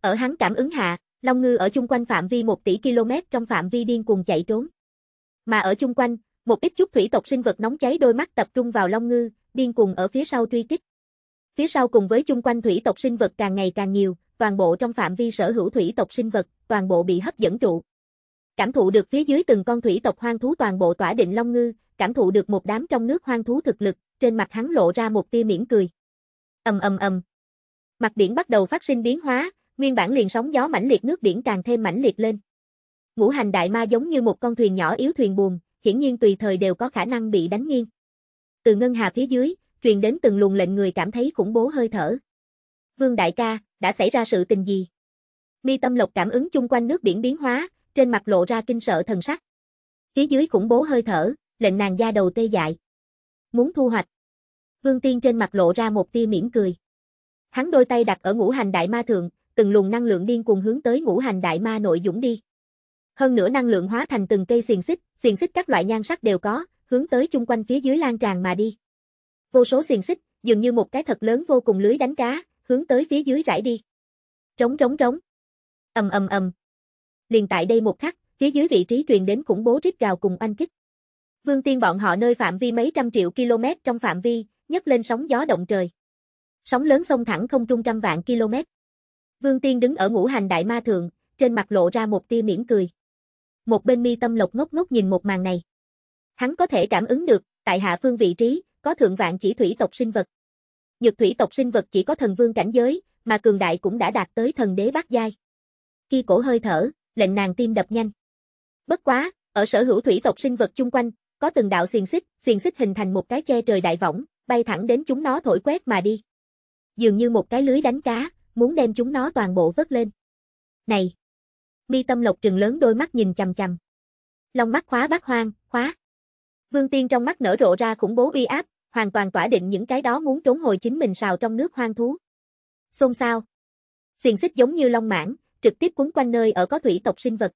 A: Ở hắn cảm ứng hạ, Long Ngư ở chung quanh phạm vi 1 tỷ km trong phạm vi điên cuồng chạy trốn. Mà ở chung quanh, một ít chút thủy tộc sinh vật nóng cháy đôi mắt tập trung vào Long Ngư, điên cuồng ở phía sau truy kích. Phía sau cùng với chung quanh thủy tộc sinh vật càng ngày càng nhiều, toàn bộ trong phạm vi sở hữu thủy tộc sinh vật, toàn bộ bị hấp dẫn trụ. Cảm thụ được phía dưới từng con thủy tộc hoang thú toàn bộ tỏa định Long Ngư, cảm thụ được một đám trong nước hoang thú thực lực, trên mặt hắn lộ ra một tia mỉm cười. Ầm ầm ầm. Mặt biển bắt đầu phát sinh biến hóa, nguyên bản liền sóng gió mãnh liệt nước biển càng thêm mãnh liệt lên. Ngũ hành đại ma giống như một con thuyền nhỏ yếu thuyền buồm, hiển nhiên tùy thời đều có khả năng bị đánh nghiêng. Từ ngân hà phía dưới, truyền đến từng luồng lệnh người cảm thấy khủng bố hơi thở. Vương đại ca, đã xảy ra sự tình gì? Mi Tâm Lộc cảm ứng chung quanh nước biển biến hóa, trên mặt lộ ra kinh sợ thần sắc. Phía dưới khủng bố hơi thở, lệnh nàng da đầu tê dại. Muốn thu hoạch. Vương Tiên trên mặt lộ ra một tia mỉm cười. Hắn đôi tay đặt ở ngũ hành đại ma thượng, từng luồng năng lượng điên cuồng hướng tới ngũ hành đại ma nội dũng đi. Hơn nữa năng lượng hóa thành từng cây xiềng xích, xiềng xích các loại nhan sắc đều có, hướng tới chung quanh phía dưới lan tràn mà đi. Vô số xiềng xích, dường như một cái thật lớn vô cùng lưới đánh cá, hướng tới phía dưới rải đi. Trống trống trống. Ầm ầm ầm. Liền tại đây một khắc, phía dưới vị trí truyền đến khủng bố rít gào cùng anh kích. Vương Tiên bọn họ nơi phạm vi mấy trăm triệu km trong phạm vi, nhấc lên sóng gió động trời. Sóng lớn sông thẳng không trung trăm vạn km. Vương Tiên đứng ở ngũ hành đại ma thượng, trên mặt lộ ra một tia mỉm cười. Một bên mi tâm lộc ngốc ngốc nhìn một màn này. Hắn có thể cảm ứng được, tại hạ phương vị trí, có thượng vạn chỉ thủy tộc sinh vật. Nhược thủy tộc sinh vật chỉ có thần vương cảnh giới, mà cường đại cũng đã đạt tới thần đế bát giai. Khi cổ hơi thở, lệnh nàng tim đập nhanh. Bất quá, ở sở hữu thủy tộc sinh vật chung quanh, có từng đạo xiềng xích, xiềng xích hình thành một cái che trời đại võng, bay thẳng đến chúng nó thổi quét mà đi. Dường như một cái lưới đánh cá, muốn đem chúng nó toàn bộ vớt lên. Này! Mi tâm lộc trừng lớn đôi mắt nhìn chằm chằm. Long mắt khóa bác hoang, khóa. Vương Tiên trong mắt nở rộ ra khủng bố uy áp, hoàn toàn tỏa định những cái đó muốn trốn hồi chính mình xào trong nước hoang thú. Xôn xao. Xiềng xích giống như long mãng, trực tiếp cuốn quanh nơi ở có thủy tộc sinh vật.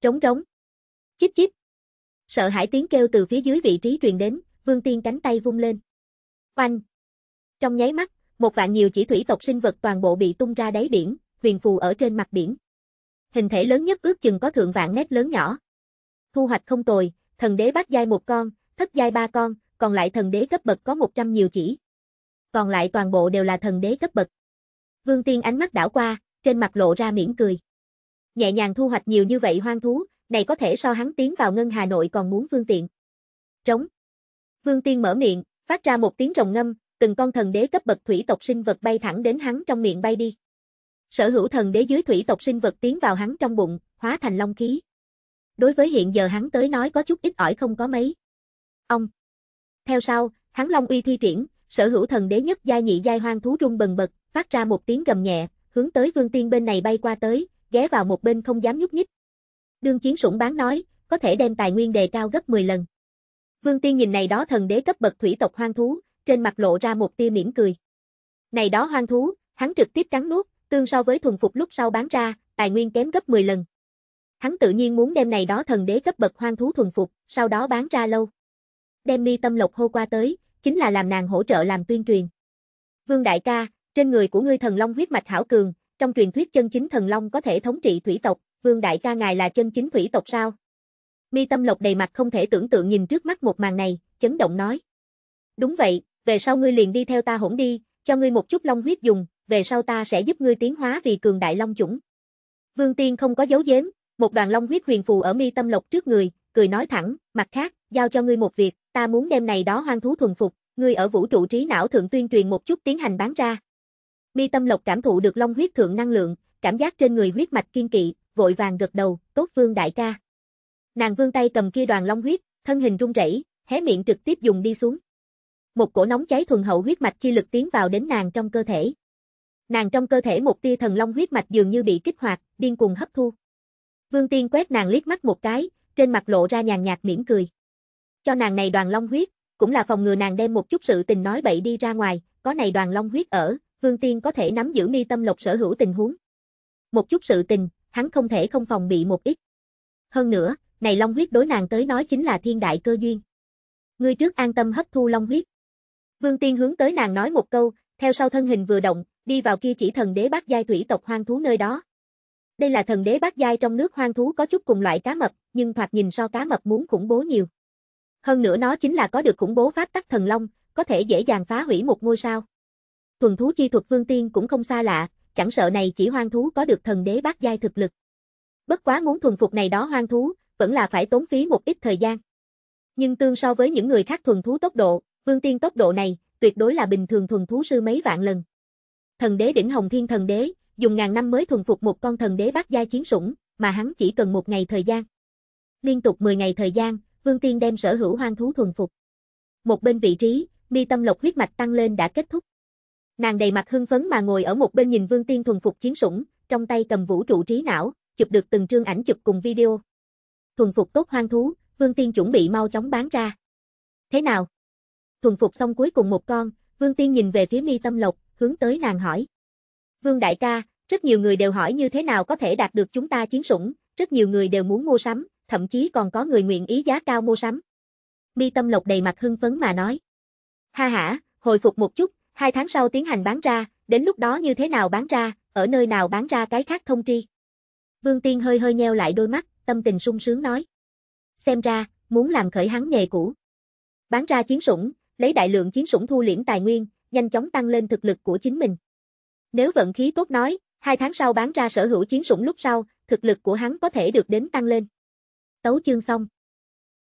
A: Trống trống. Chíp chíp, Sợ hãi tiếng kêu từ phía dưới vị trí truyền đến, Vương Tiên cánh tay vung lên. Oanh! Trong nháy mắt, một vạn nhiều chỉ thủy tộc sinh vật toàn bộ bị tung ra đáy biển, huyền phù ở trên mặt biển. Hình thể lớn nhất ước chừng có thượng vạn mét lớn nhỏ. Thu hoạch không tồi, thần đế bắt giai một con, thất giai ba con, còn lại thần đế cấp bậc có 100 nhiều chỉ. Còn lại toàn bộ đều là thần đế cấp bậc. Vương Tiên ánh mắt đảo qua, trên mặt lộ ra mỉm cười. Nhẹ nhàng thu hoạch nhiều như vậy hoang thú, này có thể so hắn tiến vào ngân Hà Nội còn muốn vương tiện. Trống. Vương Tiên mở miệng, phát ra một tiếng rồng ngâm, từng con thần đế cấp bậc thủy tộc sinh vật bay thẳng đến hắn trong miệng bay đi. Sở hữu thần đế dưới thủy tộc sinh vật tiến vào hắn trong bụng, hóa thành long khí. Đối với hiện giờ hắn tới nói có chút ít ỏi không có mấy. Ông. Theo sau, hắn long uy thi triển, sở hữu thần đế nhất giai nhị giai hoang thú rung bần bật, phát ra một tiếng gầm nhẹ, hướng tới Vương Tiên bên này bay qua tới, ghé vào một bên không dám nhúc nhích, Đương chiến sủng bán nói, có thể đem tài nguyên đề cao gấp 10 lần. Vương Tiên nhìn này đó thần đế cấp bậc thủy tộc hoang thú, trên mặt lộ ra một tia mỉm cười. Này đó hoang thú, hắn trực tiếp cắn nuốt, tương so với thuần phục lúc sau bán ra, tài nguyên kém gấp 10 lần. Hắn tự nhiên muốn đem này đó thần đế cấp bậc hoang thú thuần phục, sau đó bán ra lâu. Đem mi tâm lộc hô qua tới, chính là làm nàng hỗ trợ làm tuyên truyền. Vương đại ca, trên người của ngươi thần long huyết mạch hảo cường, trong truyền thuyết chân chính thần long có thể thống trị thủy tộc, vương đại ca ngài là chân chính thủy tộc sao? Mi tâm lộc đầy mặt không thể tưởng tượng nhìn trước mắt một màn này, chấn động nói. Đúng vậy, về sau ngươi liền đi theo ta hỗn đi, cho ngươi một chút long huyết dùng, về sau ta sẽ giúp ngươi tiến hóa vì cường đại long chủng. Vương Tiên không có giấu giếm, một đoàn long huyết huyền phù ở mi tâm lộc trước người, cười nói thẳng, mặt khác, giao cho ngươi một việc, ta muốn đem này đó hoang thú thuần phục, ngươi ở vũ trụ trí não thượng tuyên truyền một chút tiến hành bán ra. Mi tâm lộc cảm thụ được long huyết thượng năng lượng, cảm giác trên người huyết mạch kiên kỵ, vội vàng gật đầu, tốt vương đại ca. Nàng vương tay cầm kia đoàn long huyết, thân hình run rẩy, hé miệng trực tiếp dùng đi xuống. Một cổ nóng cháy thuần hậu huyết mạch chi lực tiến vào đến nàng trong cơ thể. Nàng trong cơ thể một tia thần long huyết mạch dường như bị kích hoạt, điên cuồng hấp thu. Vương Tiên quét nàng liếc mắt một cái, trên mặt lộ ra nhàn nhạt mỉm cười. Cho nàng này đoàn long huyết, cũng là phòng ngừa nàng đem một chút sự tình nói bậy đi ra ngoài, có này đoàn long huyết ở, Vương Tiên có thể nắm giữ mi tâm lộc sở hữu tình huống. Một chút sự tình, hắn không thể không phòng bị một ít. Hơn nữa, này long huyết đối nàng tới nói chính là thiên đại cơ duyên. Ngươi trước an tâm hấp thu long huyết. Vương Tiên hướng tới nàng nói một câu, theo sau thân hình vừa động, đi vào kia chỉ thần đế bát giai thủy tộc hoang thú nơi đó. Đây là thần đế bát giai trong nước hoang thú có chút cùng loại cá mập, nhưng thoạt nhìn so cá mập muốn khủng bố nhiều. Hơn nữa nó chính là có được khủng bố pháp tắc thần long, có thể dễ dàng phá hủy một ngôi sao. Thuần thú chi thuật Vương Tiên cũng không xa lạ, chẳng sợ này chỉ hoang thú có được thần đế bát giai thực lực. Bất quá muốn thuần phục này đó hoang thú, vẫn là phải tốn phí một ít thời gian. Nhưng tương so với những người khác thuần thú tốc độ, vương tiên tốc độ này, tuyệt đối là bình thường thuần thú sư mấy vạn lần. Thần đế đỉnh hồng thiên thần đế, dùng ngàn năm mới thuần phục một con thần đế bát giai chiến sủng, mà hắn chỉ cần một ngày thời gian. Liên tục 10 ngày thời gian, vương tiên đem sở hữu hoang thú thuần phục. Một bên vị trí, mi tâm lộc huyết mạch tăng lên đã kết thúc. Nàng đầy mặt hưng phấn mà ngồi ở một bên nhìn Vương Tiên thuần phục chiến sủng, trong tay cầm vũ trụ trí não, chụp được từng trương ảnh chụp cùng video. Thuần phục tốt hoang thú, Vương Tiên chuẩn bị mau chóng bán ra. Thế nào? Thuần phục xong cuối cùng một con, Vương Tiên nhìn về phía mi tâm lộc, hướng tới nàng hỏi. Vương đại ca, rất nhiều người đều hỏi như thế nào có thể đạt được chúng ta chiến sủng, rất nhiều người đều muốn mua sắm, thậm chí còn có người nguyện ý giá cao mua sắm. Mi tâm lộc đầy mặt hưng phấn mà nói. Ha ha, hồi phục một chút, Hai tháng sau tiến hành bán ra, đến lúc đó như thế nào bán ra, ở nơi nào bán ra cái khác thông tri. Vương Tiên hơi hơi nheo lại đôi mắt, tâm tình sung sướng nói. Xem ra, muốn làm khởi hắn nghề cũ. Bán ra chiến sủng, lấy đại lượng chiến sủng thu liễm tài nguyên, nhanh chóng tăng lên thực lực của chính mình. Nếu vận khí tốt nói, hai tháng sau bán ra sở hữu chiến sủng lúc sau, thực lực của hắn có thể được đến tăng lên. Tấu chương xong.